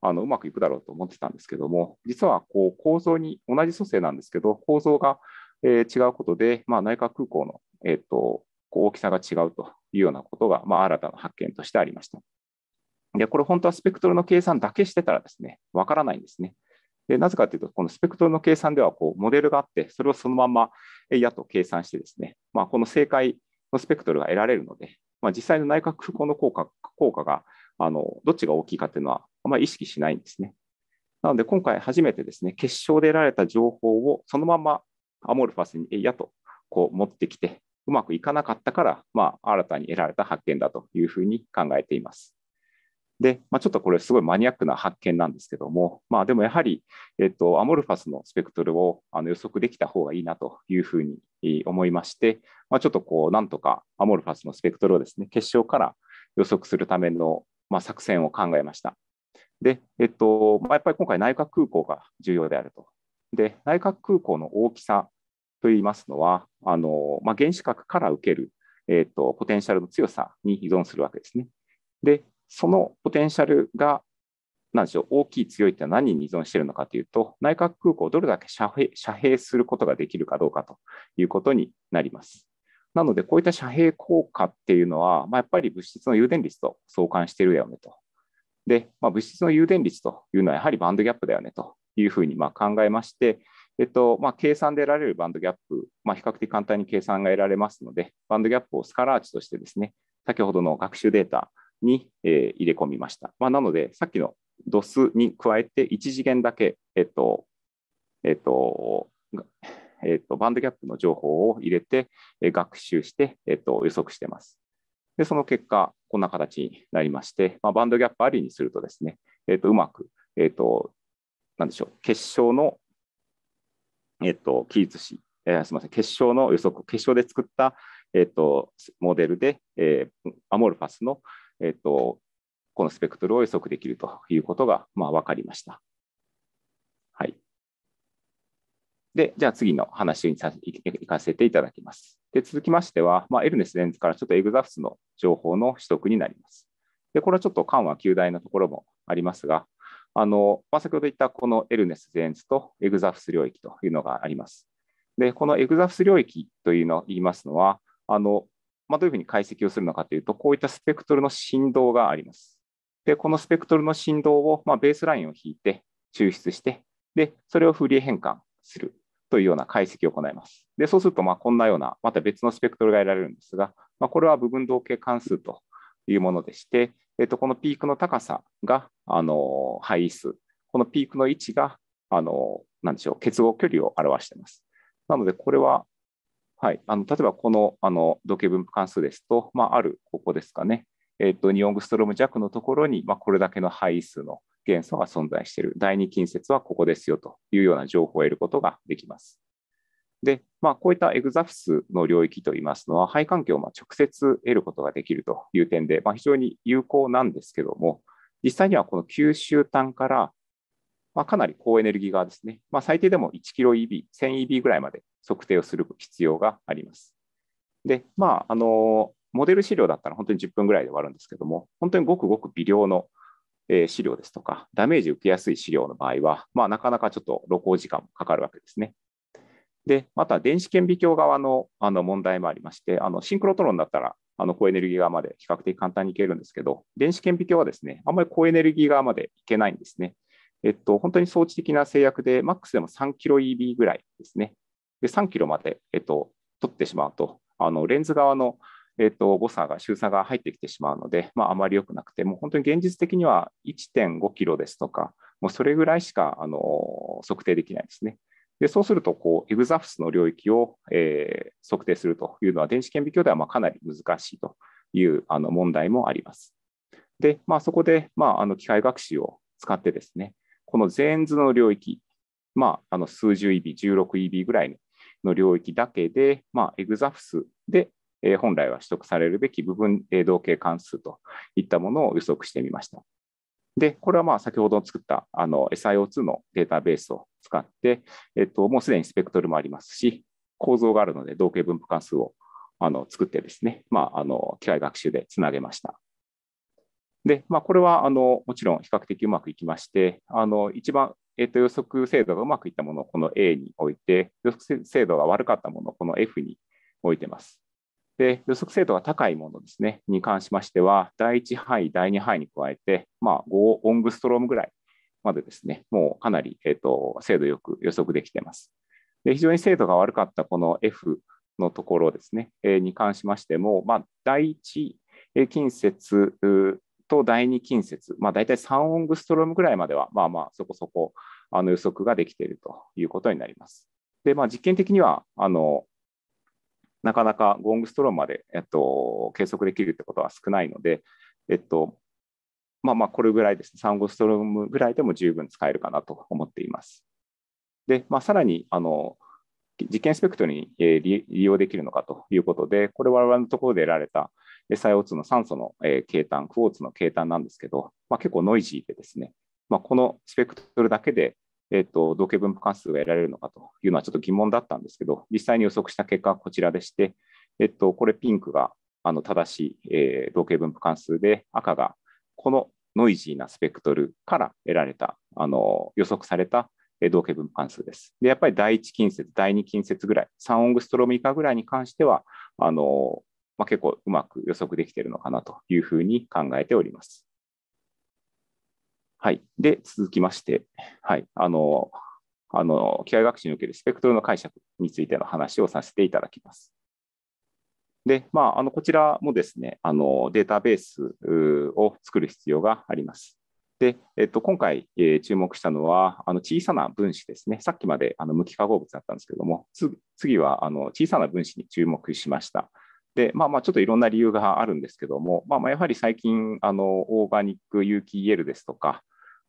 あのうまくいくだろうと思ってたんですけども、実はこう構造に、同じ組成なんですけど、構造が、えー、違うことで、まあ、内閣空港の、えーと、大きさが違うというようなことが、まあ、新たな発見としてありました。で、これ本当はスペクトルの計算だけしてたらですね、わからないんですね。でなぜかというと、このスペクトルの計算ではこうモデルがあって、それをそのままやと計算してですね、まあ、この正解のスペクトルが得られるので、まあ、実際の内閣府の効果効果があのどっちが大きいかというのはあまり意識しないんですね。なので今回初めてですね決勝で得られた情報をそのままアモルファスにえいやとこう持ってきてうまくいかなかったから、まあ、新たに得られた発見だというふうに考えています。で、まあ、ちょっとこれすごいマニアックな発見なんですけども、まあ、でもやはり、えっと、アモルファスのスペクトルをあの予測できた方がいいなというふうに思いまして、まあ、ちょっとこう、なんとかアモルファスのスペクトルをですね、結晶から予測するための、まあ、作戦を考えました。で、えっと、まあ、やっぱり今回内閣空港が重要であると。で、内閣空港の大きさといいますのは、あのまあ、原子核から受ける、えっと、ポテンシャルの強さに依存するわけですね。で、そのポテンシャルがなでしょう大きい強いって何に依存しているのかというと内閣空港をどれだけ遮蔽遮蔽することができるかどうかということになります。なのでこういった遮蔽効果っていうのは、まあ、やっぱり物質の誘電率と相関しているよねと。で、まあ、物質の誘電率というのはやはりバンドギャップだよねというふうにま考えまして、えっとまあ、計算で得られるバンドギャップ、まあ、比較的簡単に計算が得られますので、バンドギャップをスカラーチとしてですね、先ほどの学習データに、えー、入れ込みました。まあ、なので、さっきの DOS に加えて1次元だけ、えっと、えっと、えっと、バンドギャップの情報を入れて、え学習して、えっと、予測してます。で、その結果、こんな形になりまして、まあ、バンドギャップありにするとですね、えっと、うまく、えっと、なんでしょう、結晶の、えっと、記述し、えー、すみません、結晶の予測、結晶で作った、えっと、モデルで、えー、アモルファスの、えっと、このスペクトルを予測できるということが、まあ、分かりました。はい。で、じゃあ次の話に行かせていただきます。で続きましては、まあ、エルネスレンズからちょっとエグザフスの情報の取得になります。で、これはちょっと緩和、旧大のところもありますが、あのまあ、先ほど言ったこのエルネスレンズとエグザフス領域というのがあります。で、このエグザフス領域というのを言いますのは、あのまあ、どういうふうに解析をするのかというと、こういったスペクトルの振動があります。で、このスペクトルの振動を、まあ、ベースラインを引いて抽出して、で、それをフリー変換するというような解析を行います。で、そうすると、まあ、こんなような、また別のスペクトルが得られるんですが、まあ、これは部分同型関数というものでして、えっと、このピークの高さが、あの、配位数、このピークの位置が、あの、なんでしょう、結合距離を表しています。なので、これは、はい、あの例えばこのあの時形分布関数ですと、まあ、あるここですかね、えっと、オングストローム弱のところに、まあ、これだけの配位数の元素が存在している。第2近接はここですよというような情報を得ることができます。で、まあ、こういったエグザフスの領域といいますのは、肺環境をま直接得ることができるという点で、まあ、非常に有効なんですけども、実際にはこの吸収端から、まあ、かなり高エネルギー側ですね、ま最低でも1キロ EB、1000 EB ぐらいまで測定をする必要があります。で、まあ、あのモデル資料だったら本当に10分ぐらいで終わるんですけども、本当にごくごく微量の資料ですとか、ダメージ受けやすい資料の場合は、まあ、なかなかちょっと露光時間もかかるわけですね。で、また電子顕微鏡側のあの問題もありまして、あのシンクロトロンだったらあの高エネルギー側まで比較的簡単にいけるんですけど、電子顕微鏡はですね、あんまり高エネルギー側までいけないんですね。えっと、本当に装置的な制約で、マックスでも3キロ EB ぐらいですね。で、3キロまで、えっと、取ってしまうと、あのレンズ側のえっ、と、誤差が、収差が入ってきてしまうので、まあ、あまり良くなくて、もう本当に現実的には1.5キロですとか、もうそれぐらいしか、あの、測定できないですね。でそうするとエグザフスの領域を、えー、測定するというのは、電子顕微鏡ではまあかなり難しいというあの問題もあります。で、まあ、そこで、まあ、あの機械学習を使ってですね、この全図の領域、まあ、あの数十 EB、16EB ぐらいの領域だけで、まあ、エグザフスでえ本来は取得されるべき部分え同型関数といったものを予測してみました。で、これはまあ先ほど作ったあの SIO2 のデータベースを使って、えっと、もうすでにスペクトルもありますし、構造があるので同型分布関数をあの作ってですね、まあ、あの機械学習でつなげました。で、まあ、これはあのもちろん比較的うまくいきまして、あの一番、えっと、予測精度がうまくいったものをこの A に置いて、予測精度が悪かったものをこの F に置いてます。で予測精度が高いものですねに関しましては、第1範囲、第2範囲に加えて、まあ、5オングストロームぐらいまでですね、もうかなり、えーと、精度よく予測できています。で非常に精度が悪かったこの F のところですね、えー、に関しましても、まあ、第1近接と第2近接、まあ、大体3オングストロームぐらいまでは、まあまあそこそこあの予測ができているということになります。で、まあ、実験的にはあのなかなかゴングストロームまで、えっと、計測できるってことは少ないので、えっと、まあまあこれぐらいですね、3ゴストロームぐらいでも十分使えるかなと思っています。で、まあ、さらにあの実験スペクトルに利用できるのかということで、これ我々のところで得られた SiO2 の酸素の形態、クォーツの形態なんですけど、まあ、結構ノイジーでですね、まあ、このスペクトルだけでえっと、同型分布関数が得られるのかというのはちょっと疑問だったんですけど、実際に予測した結果はこちらでして、えっと、これピンクがあの正しい、えー、同型分布関数で、赤がこのノイジーなスペクトルから得られた、あの予測された同型分布関数です。で、やっぱり第1近接、第2近接ぐらい、3オングストローム以下ぐらいに関しては、あのまあ、結構うまく予測できているのかなというふうに考えております。はい、で続きまして、はい、あのあの機械学習におけるスペクトルの解釈についての話をさせていただきます。で、まあ、あのこちらもですねあのデータベースを作る必要があります。で、えっと、今回、えー、注目したのは、あの小さな分子ですね。さっきまであの無機化合物だったんですけれども、次はあの小さな分子に注目しました。で、まあまあちょっといろんな理由があるんですけども、まあまあやはり最近、あの、オーガニック有機 EL ですとか、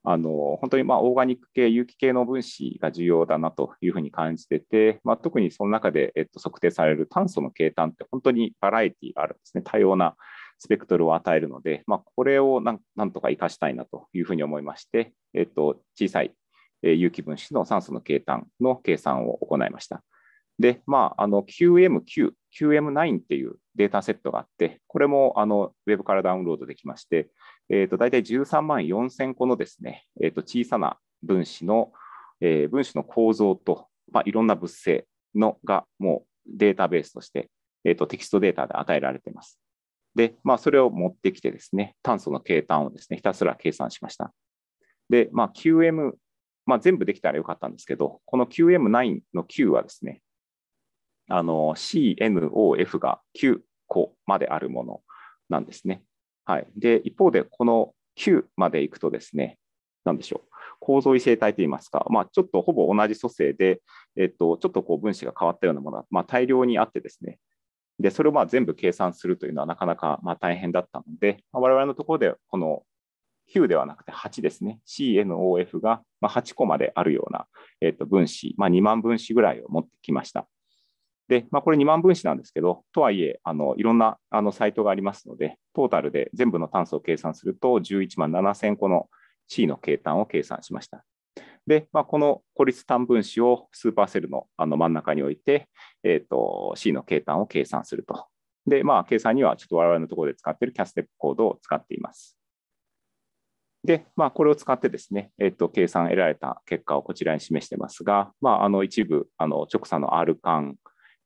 あの、本当にまあオーガニック系、有機系の分子が重要だなというふうに感じてて、まあ、特にその中で、えっと、測定される炭素の計算って本当にバラエティがあるんですね。多様なスペクトルを与えるので、まあ、これをなんとか生かしたいなというふうに思いまして、えっと、小さい有機分子の酸素の計算の計算を行いました。で、まあ、あの QM9、QM9 っていうデータセットがあって、これもあのウェブからダウンロードできまして、えーと、大体13万4000個のですね、えー、と小さな分子の、えー、分子の構造と、まあ、いろんな物性のがもうデータベースとして、えーとテキストデータで与えられています。で、まあ、それを持ってきてですね、炭素の計算をですね、ひたすら計算しました。で、まあ、QM、まあ、全部できたらよかったんですけど、この QM9 の Q はですね、あの CNOF が9個まであるものなんですね。はい、で一方で、この9までいくとですね、なんでしょう、構造異性体といいますか、まあ、ちょっとほぼ同じ組成で、えっと、ちょっとこう分子が変わったようなものが、まあ、大量にあってですね、でそれをまあ全部計算するというのはなかなかまあ大変だったので、まあ、我々のところでこの9ではなくて8ですね、CNOF がまあ8個まであるような、えっと、分子、まあ、2万分子ぐらいを持ってきました。で、まあ、これ2万分子なんですけど、とはいえ、あのいろんなあのサイトがありますので、トータルで全部の炭素を計算すると、11万7000個の C の計算を計算しました。で、まあ、この孤立単分子をスーパーセルのあの真ん中に置いて、えーと、C の計算を計算すると。で、まあ、計算にはちょっと我々のところで使っているキャステップコードを使っています。で、まあ、これを使ってですね、えっと、計算得られた結果をこちらに示してますが、まあ、あの一部、あの直差の R 間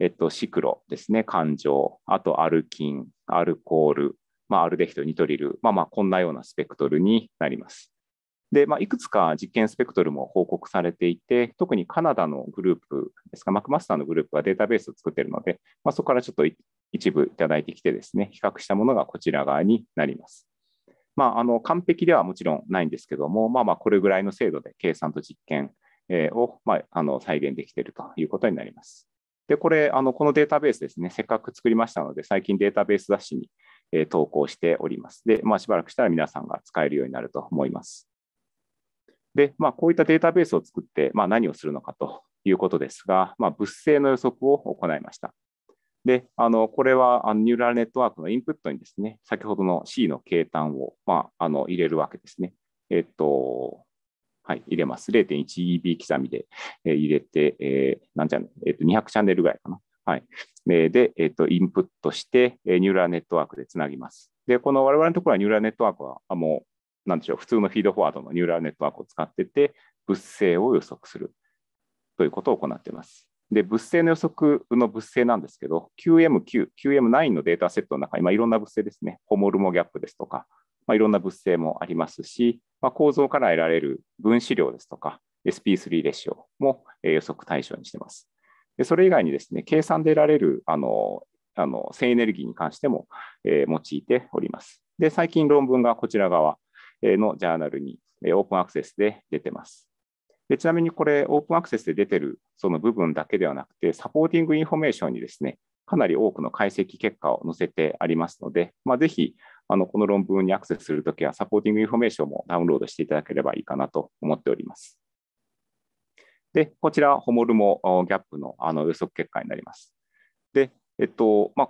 えっと、シクロですね、環状、あとアルキン、アルコール、まあ、アルデヒト、ニトリル、まあ、まあこんなようなスペクトルになります。で、まあ、いくつか実験スペクトルも報告されていて、特にカナダのグループですか、マクマスターのグループがデータベースを作っているので、まあ、そこからちょっと一部いただいてきてですね、比較したものがこちら側になります。まあ、あの完璧ではもちろんないんですけども、まあ、まあこれぐらいの精度で計算と実験を、まあ、あの再現できているということになります。で、これ、あのこのデータベースですね、せっかく作りましたので、最近データベース雑誌に、えー、投稿しております。で、まあ、しばらくしたら皆さんが使えるようになると思います。で、まあ、こういったデータベースを作って、まあ、何をするのかということですが、まあ、物性の予測を行いました。で、あのこれはあのニューラルネットワークのインプットにですね、先ほどの C の計算を、まあ、あの入れるわけですね。えっと、はい、入れます。0.1EB 刻みで、えー、入れて、えー、なんじゃえー、と200チャンネルぐらいかな。はい、で、えーと、インプットして、えー、ニューラルネットワークでつなぎます。で、この我々のところはニューラルネットワークは、あもう、なんでしょう、普通のフィードフォワードのニューラルネットワークを使ってて、物性を予測するということを行っています。で、物性の予測の物性なんですけど、QM9、QM9 のデータセットの中に、まあ、いろんな物性ですね、ホモルモギャップですとか、まあ、いろんな物性もありますし、まあ、構造から得られる分子量ですとか SP3 レシオも予測対象にしています。でそれ以外にですね、計算で得られるあのあの性エネルギーに関しても、えー、用いております。で、最近論文がこちら側のジャーナルにオープンアクセスで出てます。でちなみにこれ、オープンアクセスで出てるその部分だけではなくて、サポーティングインフォメーションにですね、かなり多くの解析結果を載せてありますので、まあ、ぜひあのこの論文にアクセスするときは、サポーティングインフォメーションもダウンロードしていただければいいかなと思っております。で、こちら、ホモルモギャップのあの予測結果になります。で、えっと、まあ、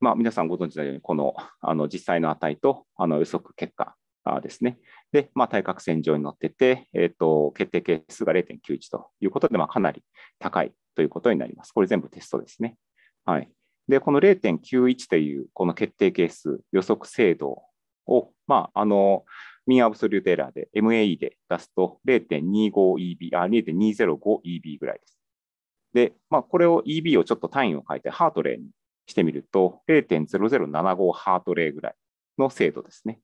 まあ、皆さんご存知のように、このあの実際の値とあの予測結果ですね。で、まあ、対角線上に乗ってて、えっと、と決定係数が0.91ということで、まあ、かなり高いということになります。これ全部テストですね。はい。で、この0.91というこの決定係数予測精度を、まあ、あの、ミンアブソリュートエラーで MAE で出すと 0.25EB、あ、0.205EB ぐらいです。で、まあ、これを EB をちょっと単位を変えてハートレーにしてみると0.0075ハートレーぐらいの精度ですね、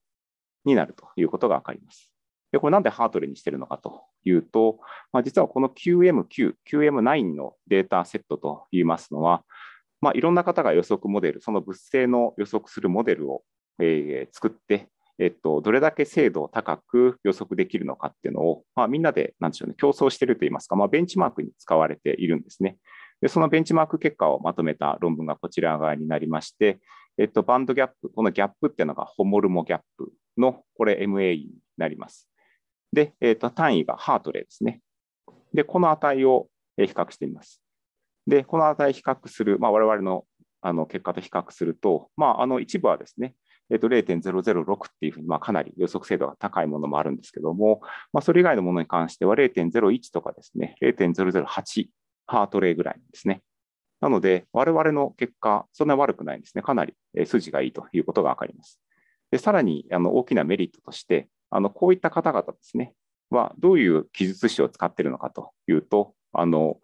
になるということがわかります。で、これなんでハートレーにしてるのかというと、まあ、実はこの QM9、QM9 のデータセットといいますのは、まあ、いろんな方が予測モデル、その物性の予測するモデルを、えー、作って、えっと、どれだけ精度を高く予測できるのかっていうのを、まあ、みんなでなんでしょう、ね、競争しているといいますか、まあ、ベンチマークに使われているんですねで。そのベンチマーク結果をまとめた論文がこちら側になりまして、えっと、バンドギャップ、このギャップっていうのがホモルモギャップの、これ MAE になります。で、えっと、単位がハートレーですね。で、この値を比較してみます。で、この値比較する、まあ、我々のあの結果と比較すると、まあ、あの一部はですね、えっと、0.006っていうふうに、まあ、かなり予測精度が高いものもあるんですけども、まあ、それ以外のものに関しては0.01とかですね、0.008ハートレイぐらいですね。なので、我々の結果、そんな悪くないんですね。かなり筋がいいということが分かります。でさらにあの大きなメリットとして、あのこういった方々ですね、はどういう記述紙を使っているのかというと、あの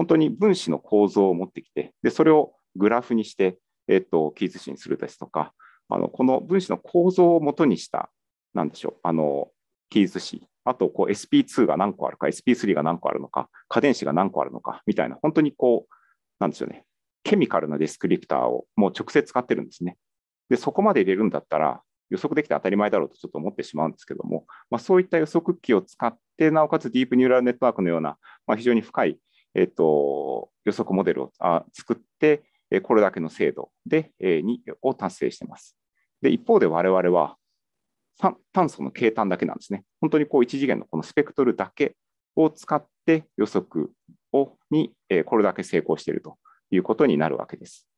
本当に分子の構造を持ってきて、でそれをグラフにして、えっと、キーズ紙にするですとか、あのこの分子の構造をもとにした、なんでしょう、あのキーズ紙、あとこう SP2 が何個あるか、SP3 が何個あるのか、家電子が何個あるのかみたいな、本当にこう、なんでしょうね、ケミカルなディスクリプターをもう直接使ってるんですね。で、そこまで入れるんだったら、予測できて当たり前だろうとちょっと思ってしまうんですけども、まあ、そういった予測器を使って、なおかつディープニューラルネットワークのような、まあ、非常に深いえっと、予測モデルをあ作って、これだけの精度で、にを達成しています。で、一方で我々は炭素の形態だけなんですね。本当にこう1次元のこのスペクトルだけを使って予測をにこれだけ成功しているということになるわけです。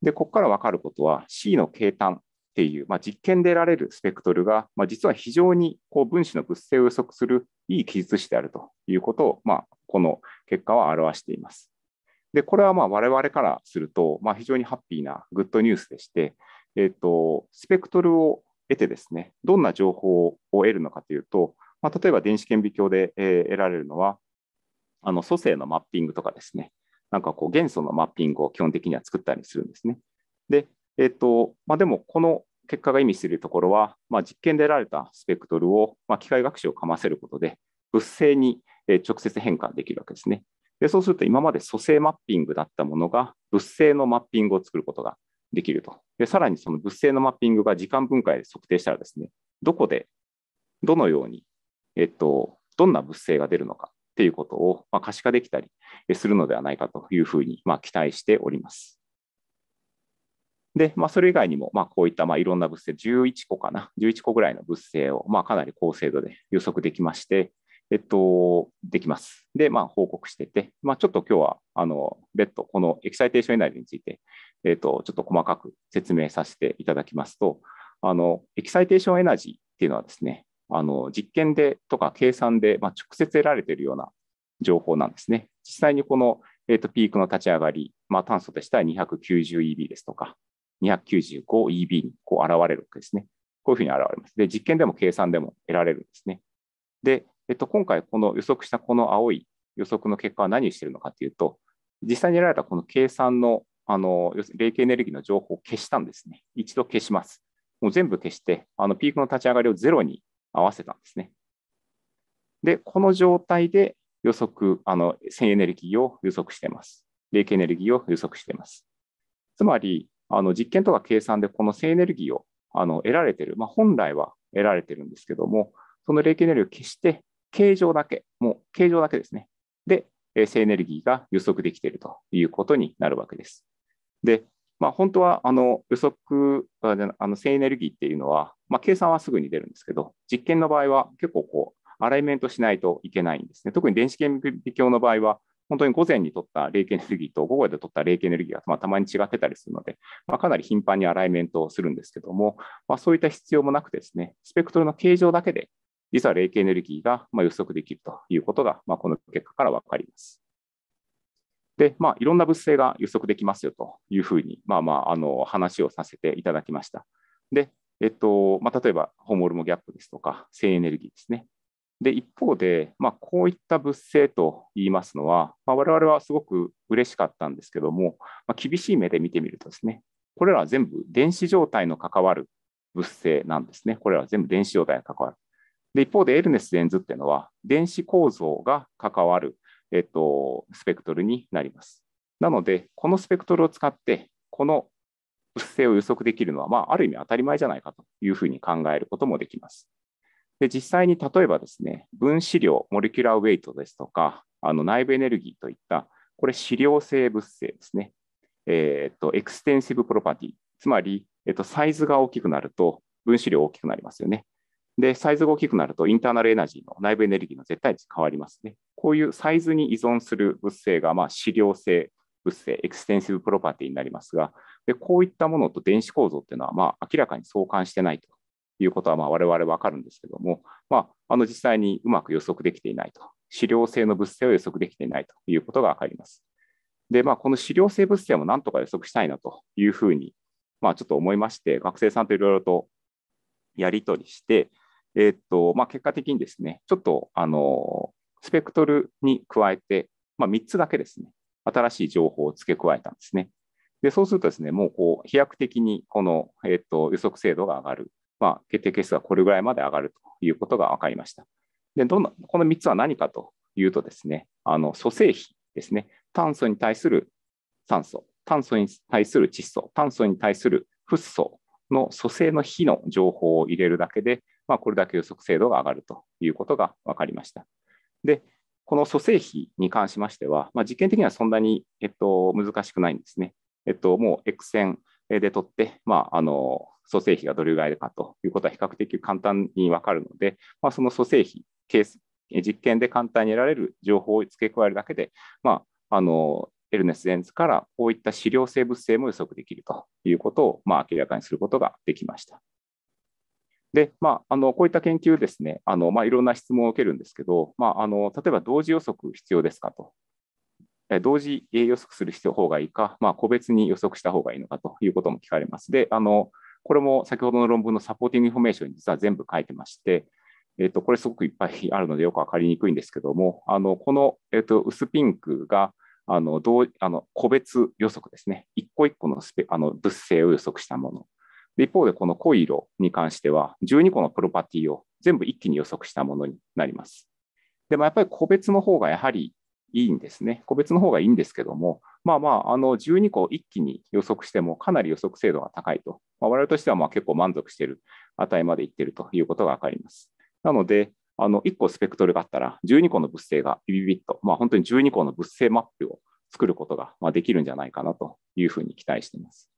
で、ここから分かることは C の形態っていう、まあ、実験で得られるスペクトルが、まあ、実は非常にこう分子の物性を予測するいい記述値であるということを、まあ、この結果は表しています。で、これはまあ我々からすると、まあ、非常にハッピーなグッドニュースでして、えっ、ー、と、スペクトルを得てですね、どんな情報を得るのかというと、まあ、例えば電子顕微鏡で、え得られるのは、あの組成のマッピングとかですね、なんかこう元素のマッピングを基本的には作ったりするんですね。で、えっとまあ、でも、この結果が意味するところは、まあ、実験で得られたスペクトルを、まあ、機械学習をかませることで、物性に直接変換できるわけですね。でそうすると、今まで組成マッピングだったものが、物性のマッピングを作ることができると。でさらに、その物性のマッピングが時間分解で測定したらですね、どこで、どのように、えっと、どんな物性が出るのかっていうことを、ま可視化できたりするのではないかというふうに、ま期待しております。で、まあ、それ以外にも、まあ、こういった、まあ、いろんな物性、11個かな、11個ぐらいの物性を、まあ、かなり高精度で予測できまして、えっと、できます。で、まあ、報告してて、まあ、ちょっと今日は、あの、別途、このエキサイテーションエナジーについて、えっと、ちょっと細かく説明させていただきますと、あの、エキサイテーションエナジーっていうのはですね、あの、実験でとか計算で、まあ、直接得られているような情報なんですね。実際にこの、えっと、ピークの立ち上がり、まあ、炭素でしたら 290EB ですとか、295EB にこう現れるわけですね。こういうふうに現れます。で、実験でも計算でも得られるんですね。で、えっと、今回この予測したこの青い予測の結果は何をしているのかというと、実際に得られたこの計算のあの冷気エネルギーの情報を消したんですね。一度消します。もう全部消して、あのピークの立ち上がりをゼロに合わせたんですね。で、この状態で予測、あの、線エネルギーを予測しています。冷気エネルギーを予測しています。つまり、あの実験とか計算でこの性エネルギーをあの得られてる、まあ、本来は得られてるんですけども、その冷気エネルギーを消して、形状だけ、もう形状だけですね。で、性エネルギーが予測できているということになるわけです。で、まあ、本当はあの予測、あの性エネルギーっていうのは、まあ、計算はすぐに出るんですけど、実験の場合は結構こう、アライメントしないといけないんですね。特に電子顕微鏡の場合は、本当に午前に取った冷気エネルギーと午後で取った冷気エネルギーがまたまに違ってたりするので、まあ、かなり頻繁にアライメントをするんですけども、まあ、そういった必要もなくですね、スペクトルの形状だけで、実は冷気エネルギーがま予測できるということが、まこの結果から分かります。で、まあ、いろんな物性が予測できますよというふうに、まあまあ、あの話をさせていただきました。で、えっとまあ、例えばホモルモギャップですとか、性エネルギーですね。で一方で、まあ、こういった物性といいますのは、まあ、我々はすごく嬉しかったんですけども、まあ、厳しい目で見てみるとですね、これらは全部電子状態の関わる物性なんですね。これらは全部電子状態に関わる。で一方でエルネスレンズっていうのは電子構造が関わる、えっと、スペクトルになります。なので、このスペクトルを使って、この物性を予測できるのは、まあ、ある意味当たり前じゃないかというふうに考えることもできます。で実際に例えばですね、分子量、モレキュラーウェイトですとか、あの内部エネルギーといった、これ、資料性物性ですね、えーと、エクステンシブプロパティ、つまり、えっと、とサイズが大きくなると、分子量大きくなりますよね。で、サイズが大きくなると、インターナルエナジーの内部エネルギーの絶対値変わりますね。こういうサイズに依存する物性が、まあ、資料性物性、エクステンシブプロパティになりますが、でこういったものと電子構造っていうのは、まあ、明らかに相関してないということはまあ我々わかるんですけども、まあ、あの実際にうまく予測できていないと、資料性の物性を予測できていないということが分かります。で、まあ、この資料性物性もなんとか予測したいなというふうに、まあ、ちょっと思いまして、学生さんといろいろとやり取りして、えー、っとまあ、結果的にですね、ちょっとあのスペクトルに加えて、まあ、3つだけですね、新しい情報を付け加えたんですね。でそうするとですね、もうこう飛躍的にこの、えー、っと予測精度が上がるまあ、決定係数がこれぐらいまで上がるということが分かりました。でどんなこの3つは何かというとですね、あの比ですね、炭素に対する酸素、炭素に対する窒素、炭素に対するフッ素の蘇生の比の情報を入れるだけで、まあ、これだけ予測精度が上がるということが分かりました。でこの蘇生比に関しましては、まあ、実験的にはそんなに、えっと、難しくないんですね。えっと、もう X 線で取って、まあ、あの蘇生費がどれぐらいかということは比較的簡単に分かるので、まあ、その蘇生費ケース実験で簡単に得られる情報を付け加えるだけで、まあ、あのエルネスエンズからこういった資料生物性も予測できるということを、まあ、明らかにすることができました。で、まあ、あのこういった研究ですね、あのまあ、いろんな質問を受けるんですけど、まあ、あの例えば同時予測必要ですかと同時予測する方がいいか、まあ、個別に予測した方がいいのかということも聞かれます。で、あのこれも先ほどの論文のサポーティングインフォメーションに実は全部書いてまして、えとこれすごくいっぱいあるのでよく分かりにくいんですけども、あのこの、えと薄ピンクがあのあの個別予測ですね、一個一個のスペあの物性を予測したもの。一方で、この濃い色に関しては、12個のプロパティを全部一気に予測したものになります。でもやっぱり個別の方がやはりいいんですね。個別の方がいいんですけども、まあまあ、あの12個一気に予測しても、かなり予測精度が高いと、まあ、我々としてはまあ結構満足している値までいっているということが分かります。なので、あの1個スペクトルがあったら、12個の物性がビビビッと、まあ、本当に12個の物性マップを作ることができるんじゃないかなというふうに期待しています。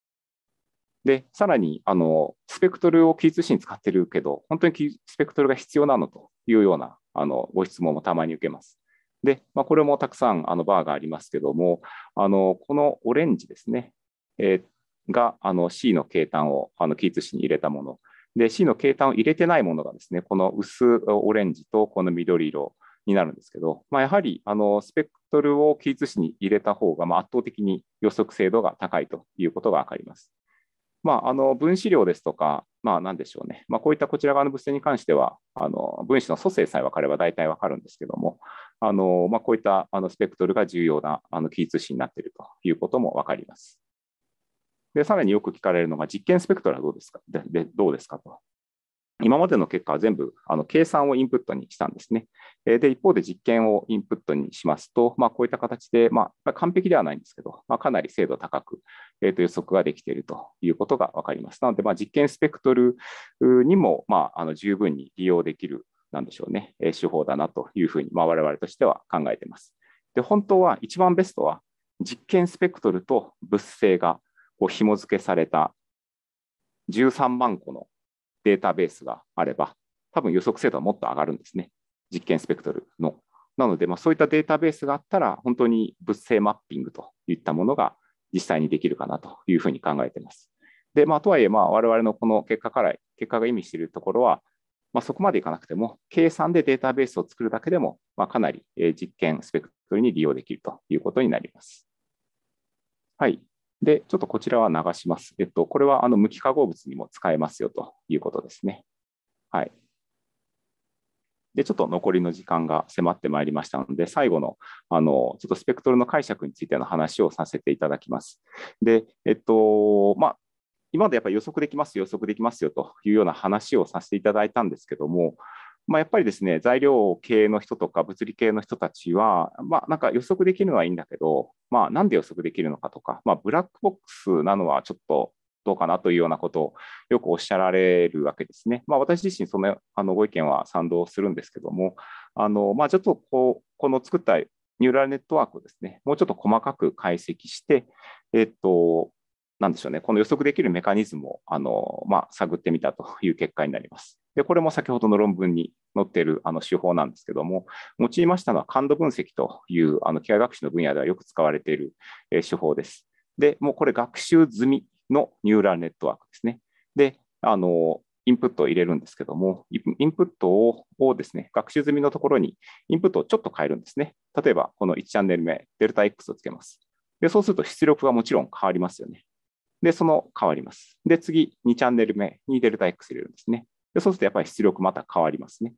で、さらにあのスペクトルを記通信使ってるけど、本当にスペクトルが必要なのというようなあのご質問もたまに受けます。で、まあ、これもたくさんあのバーがありますけども、あのこのオレンジですね、えー、があの C の計端をあのキーツ紙に入れたもの。で、C の計端を入れてないものがですね、この薄オレンジとこの緑色になるんですけど、まあ、やはりあのスペクトルをーツ紙に入れた方がま圧倒的に予測精度が高いということが分かります。まあ、あの分子量ですとか、まあ、何でしょうね、まあ、こういったこちら側の物性に関しては、あの分子の組成さえ分かれば大体分かるんですけども、あのまあ、こういったあのスペクトルが重要なあの記述詞になっているということも分かります。でさらによく聞かれるのが実験スペクトルはどうですかででどうですかと。今までの結果は全部あの計算をインプットにしたんですね。で、一方で実験をインプットにしますと、まあ、こういった形で、まあ、完璧ではないんですけど、まあ、かなり精度高く、えー、と予測ができているということが分かります。なので、まあ、実験スペクトルにも、まあ、あの十分に利用できるなんでしょうね、え手法だなというふうに、まあ、我々としては考えてます。で、本当は一番ベストは、実験スペクトルと物性がこう紐付けされた13万個のデータベースがあれば、多分予測精度はもっと上がるんですね、実験スペクトルの。なので、まあ、そういったデータベースがあったら、本当に物性マッピングといったものが実際にできるかなというふうに考えています。で、まあ、とはいえ、まあ、我々のこの結果から、結果が意味しているところは、まあ、そこまでいかなくても、計算でデータベースを作るだけでも、まあ、かなり実験、スペクトルに利用できるということになります。はい。で、ちょっとこちらは流します。えっと、これはあの無機化合物にも使えますよということですね。はい。で、ちょっと残りの時間が迫ってまいりましたので、最後の、あの、ちょっとスペクトルの解釈についての話をさせていただきます。で、えっと、まあ、今までやっぱり予測できますよ、予測できますよというような話をさせていただいたんですけども、まあ、やっぱりですね材料系の人とか物理系の人たちは、まあ、なんか予測できるのはいいんだけど、まあ、なんで予測できるのかとか、まあ、ブラックボックスなのはちょっとどうかなというようなことをよくおっしゃられるわけですね。まあ、私自身、そのあのご意見は賛同するんですけども、あのまあ、ちょっとこうこの作ったニューラルネットワークをですねもうちょっと細かく解析して、えっとなんでしょうね、この予測できるメカニズムをあの、まあ、探ってみたという結果になります。でこれも先ほどの論文に載っているあの手法なんですけども、用いましたのは感度分析というあの機械学習の分野ではよく使われている手法です。で、もうこれ学習済みのニューラルネットワークですね。で、あのインプットを入れるんですけども、インプットをですね、学習済みのところにインプットをちょっと変えるんですね。例えば、この1チャンネル目、デルタ X をつけます。で、そうすると出力がもちろん変わりますよね。で、その変わります。で、次、2チャンネル目にデルタ X 入れるんですね。で、そうするとやっぱり出力また変わりますね。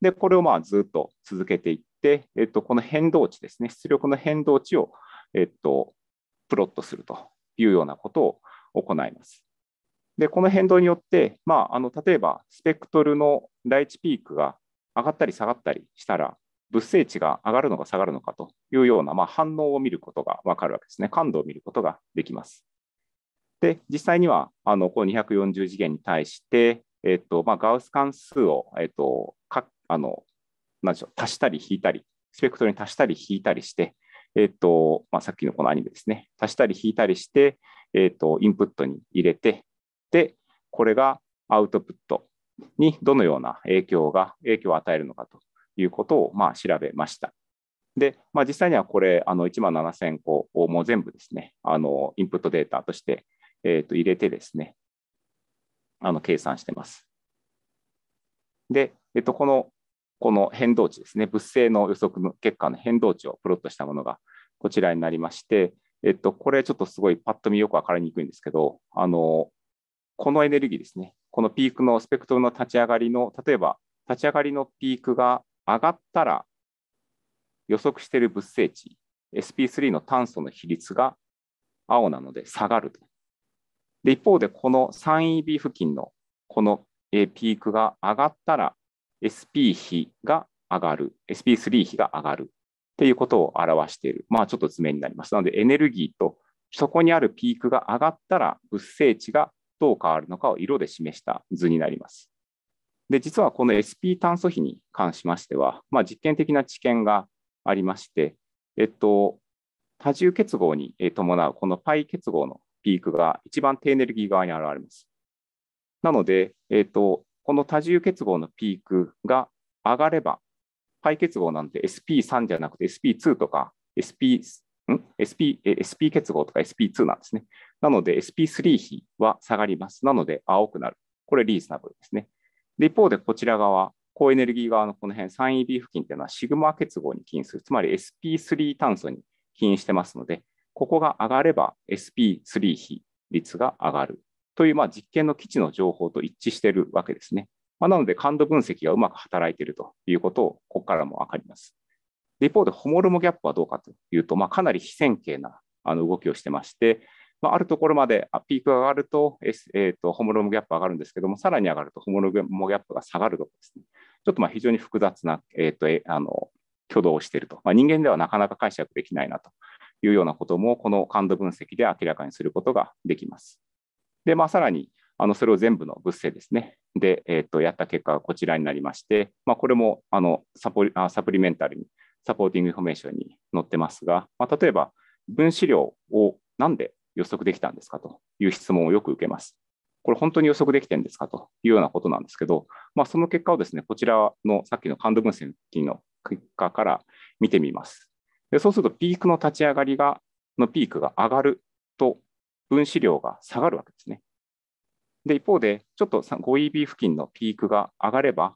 で、これをまあずっと続けていって、えっと、この変動値ですね、出力の変動値を、えっと、プロットするというようなことを行います。で、この変動によって、まあ、あの例えばスペクトルの第1ピークが上がったり下がったりしたら、物性値が上がるのか下がるのかというような、まあ、反応を見ることが分かるわけですね。感度を見ることができます。で実際にはあのこの240次元に対して、えーとまあ、ガウス関数を、えーと、あのでしょう足したり引いたりスペクトルに足したり引いたりして、えーとまあ、さっきのこのアニメですね足したり引いたりして、えーとインプットに入れてでこれがアウトプットにどのような影響が影響を与えるのかということを、まあ、調べました。で、まあ、実際にはこれ、あの1万7000個をもう全部ですね、あのインプットデータとしてえー、と入れてですね、あの計算してます。で、えっと、この、この変動値ですね、物性の予測の結果の変動値をプロットしたものがこちらになりまして、えっと、これちょっとすごいパッと見よく分かりにくいんですけど、あの、このエネルギーですね、このピークのスペクトルの立ち上がりの、例えば立ち上がりのピークが上がったら、予測している物性値、SP3 の炭素の比率が青なので下がるとで、一方で、この 3EB 付近のこのピークが上がったら、SP 比が上がる、SP3 比が上がるっていうことを表している、まあ、ちょっと図面になります。なので、エネルギーとそこにあるピークが上がったら、物性値がどう変わるのかを色で示した図になります。で、実はこの SP 炭素比に関しましては、まあ、実験的な知見がありまして、えっと、多重結合に伴うこのパイ結合のピークが一番低エネルギー側に現れます。なので、えーと、この多重結合のピークが上がれば、パイ結合なんて SP3 じゃなくて SP2 とか SP, SP, SP 結合とか SP2 なんですね。なので SP3 比は下がります。なので青くなる。これリーズナブルですね。で一方でこちら側、高エネルギー側のこの辺 3EB 付近というのはシグマ結合に起因する。つまり SP3 炭素に起因してますので、ここが上がれば SP3 比率が上がるという、まあ、実験の基地の情報と一致しているわけですね。まあ、なので、感度分析がうまく働いているということを、ここからも分かります。一方で、ホモルモギャップはどうかというと、まあ、かなり非線形なあの動きをしてまして、まあ、あるところまでピークが上がると,、えー、と、ホモルモギャップ上がるんですけども、さらに上がるとホモルモギャップが下がるとかですね、ちょっとまあ非常に複雑な、えーとえあの挙動をしていると、まあ、人間ではなかなか解釈できないなというようなことも、この感度分析で明らかにすることができます。で、まあ、さらに、あのそれを全部の物性ですね、で、えー、とやった結果がこちらになりまして、まあ、これもあのサポサプリメンタルに、サポーティングインフォメーションに載ってますが、まあ、例えば、分子量をなんで予測できたんですかという質問をよく受けます。これ本当に予測できてるんですかというようなことなんですけど、まあ、その結果をですね、こちらのさっきの感度分析の結果から見てみます。でそうするとピークの立ち上がりが、のピークが上がると分子量が下がるわけですね。で、一方で、ちょっと 5EB 付近のピークが上がれば、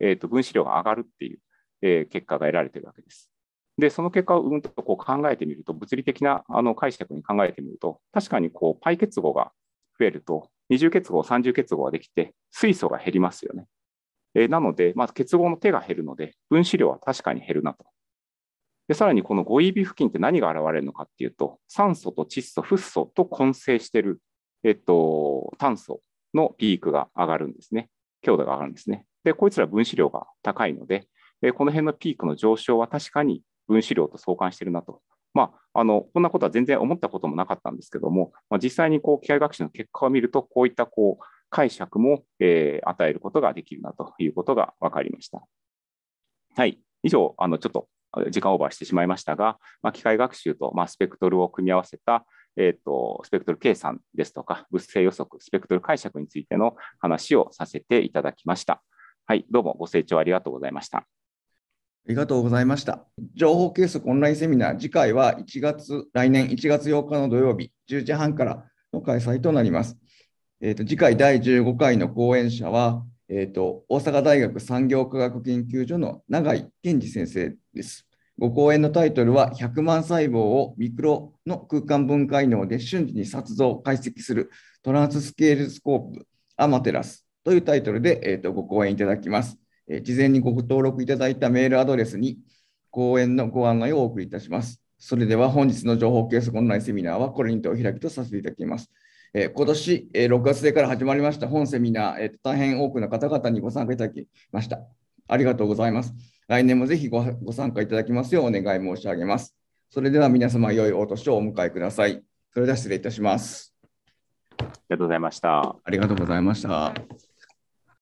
えー、と分子量が上がるっていう、えー、結果が得られているわけです。で、その結果をうんとこう考えてみると、物理的なあの解釈に考えてみると、確かにこうパイ結合が増えると、二重結合、三重結合ができて、水素が減りますよね。えー、なので、ま結合の手が減るので、分子量は確かに減るなとでさらにこの 5EB 付近って何が現れるのかっていうと酸素と窒素フッ素と混成している、えっと、炭素のピークが上がるんですね強度が上がるんですねでこいつら分子量が高いのででこの辺のピークの上昇は確かに分子量と相関してるなとまあ、あのこんなことは全然思ったこともなかったんですけども、まあ、実際にこう機械学習の結果を見ると、こういったこう解釈も、えー、与えることができるなということが分かりました。はい、以上、あのちょっと時間オーバーしてしまいましたが、まあ、機械学習と、まあ、スペクトルを組み合わせた、えーと、スペクトル計算ですとか、物性予測、スペクトル解釈についての話をさせていただきました。はい、どうもご清聴ありがとうございました。ありがとうございました。情報計測オンラインセミナー、次回は1月、来年1月8日の土曜日、10時半からの開催となります。えーと次回第15回の講演者は、えーと、大阪大学産業科学研究所の永井健二先生です。ご講演のタイトルは「100万細胞をミクロの空間分解能で瞬時に撮像・解析するトランススケールスコープアマテラス」というタイトルで、えーと、とご講演いただきます、えー、事前にご登録いただいたメールアドレスに講演のご案内をお送りいたします。それでは本日の情報計測オンラインセミナーはこれにてお開きとさせていただきます。えー、今年、えー、6月末から始まりました本セミナー、えー、大変多くの方々にご参加いただきました。ありがとうございます。来年もぜひごご参加いただきますようお願い申し上げます。それでは皆様、良いお年をお迎えください。それでは失礼いたします。ありがとうございました。ありがとうございました。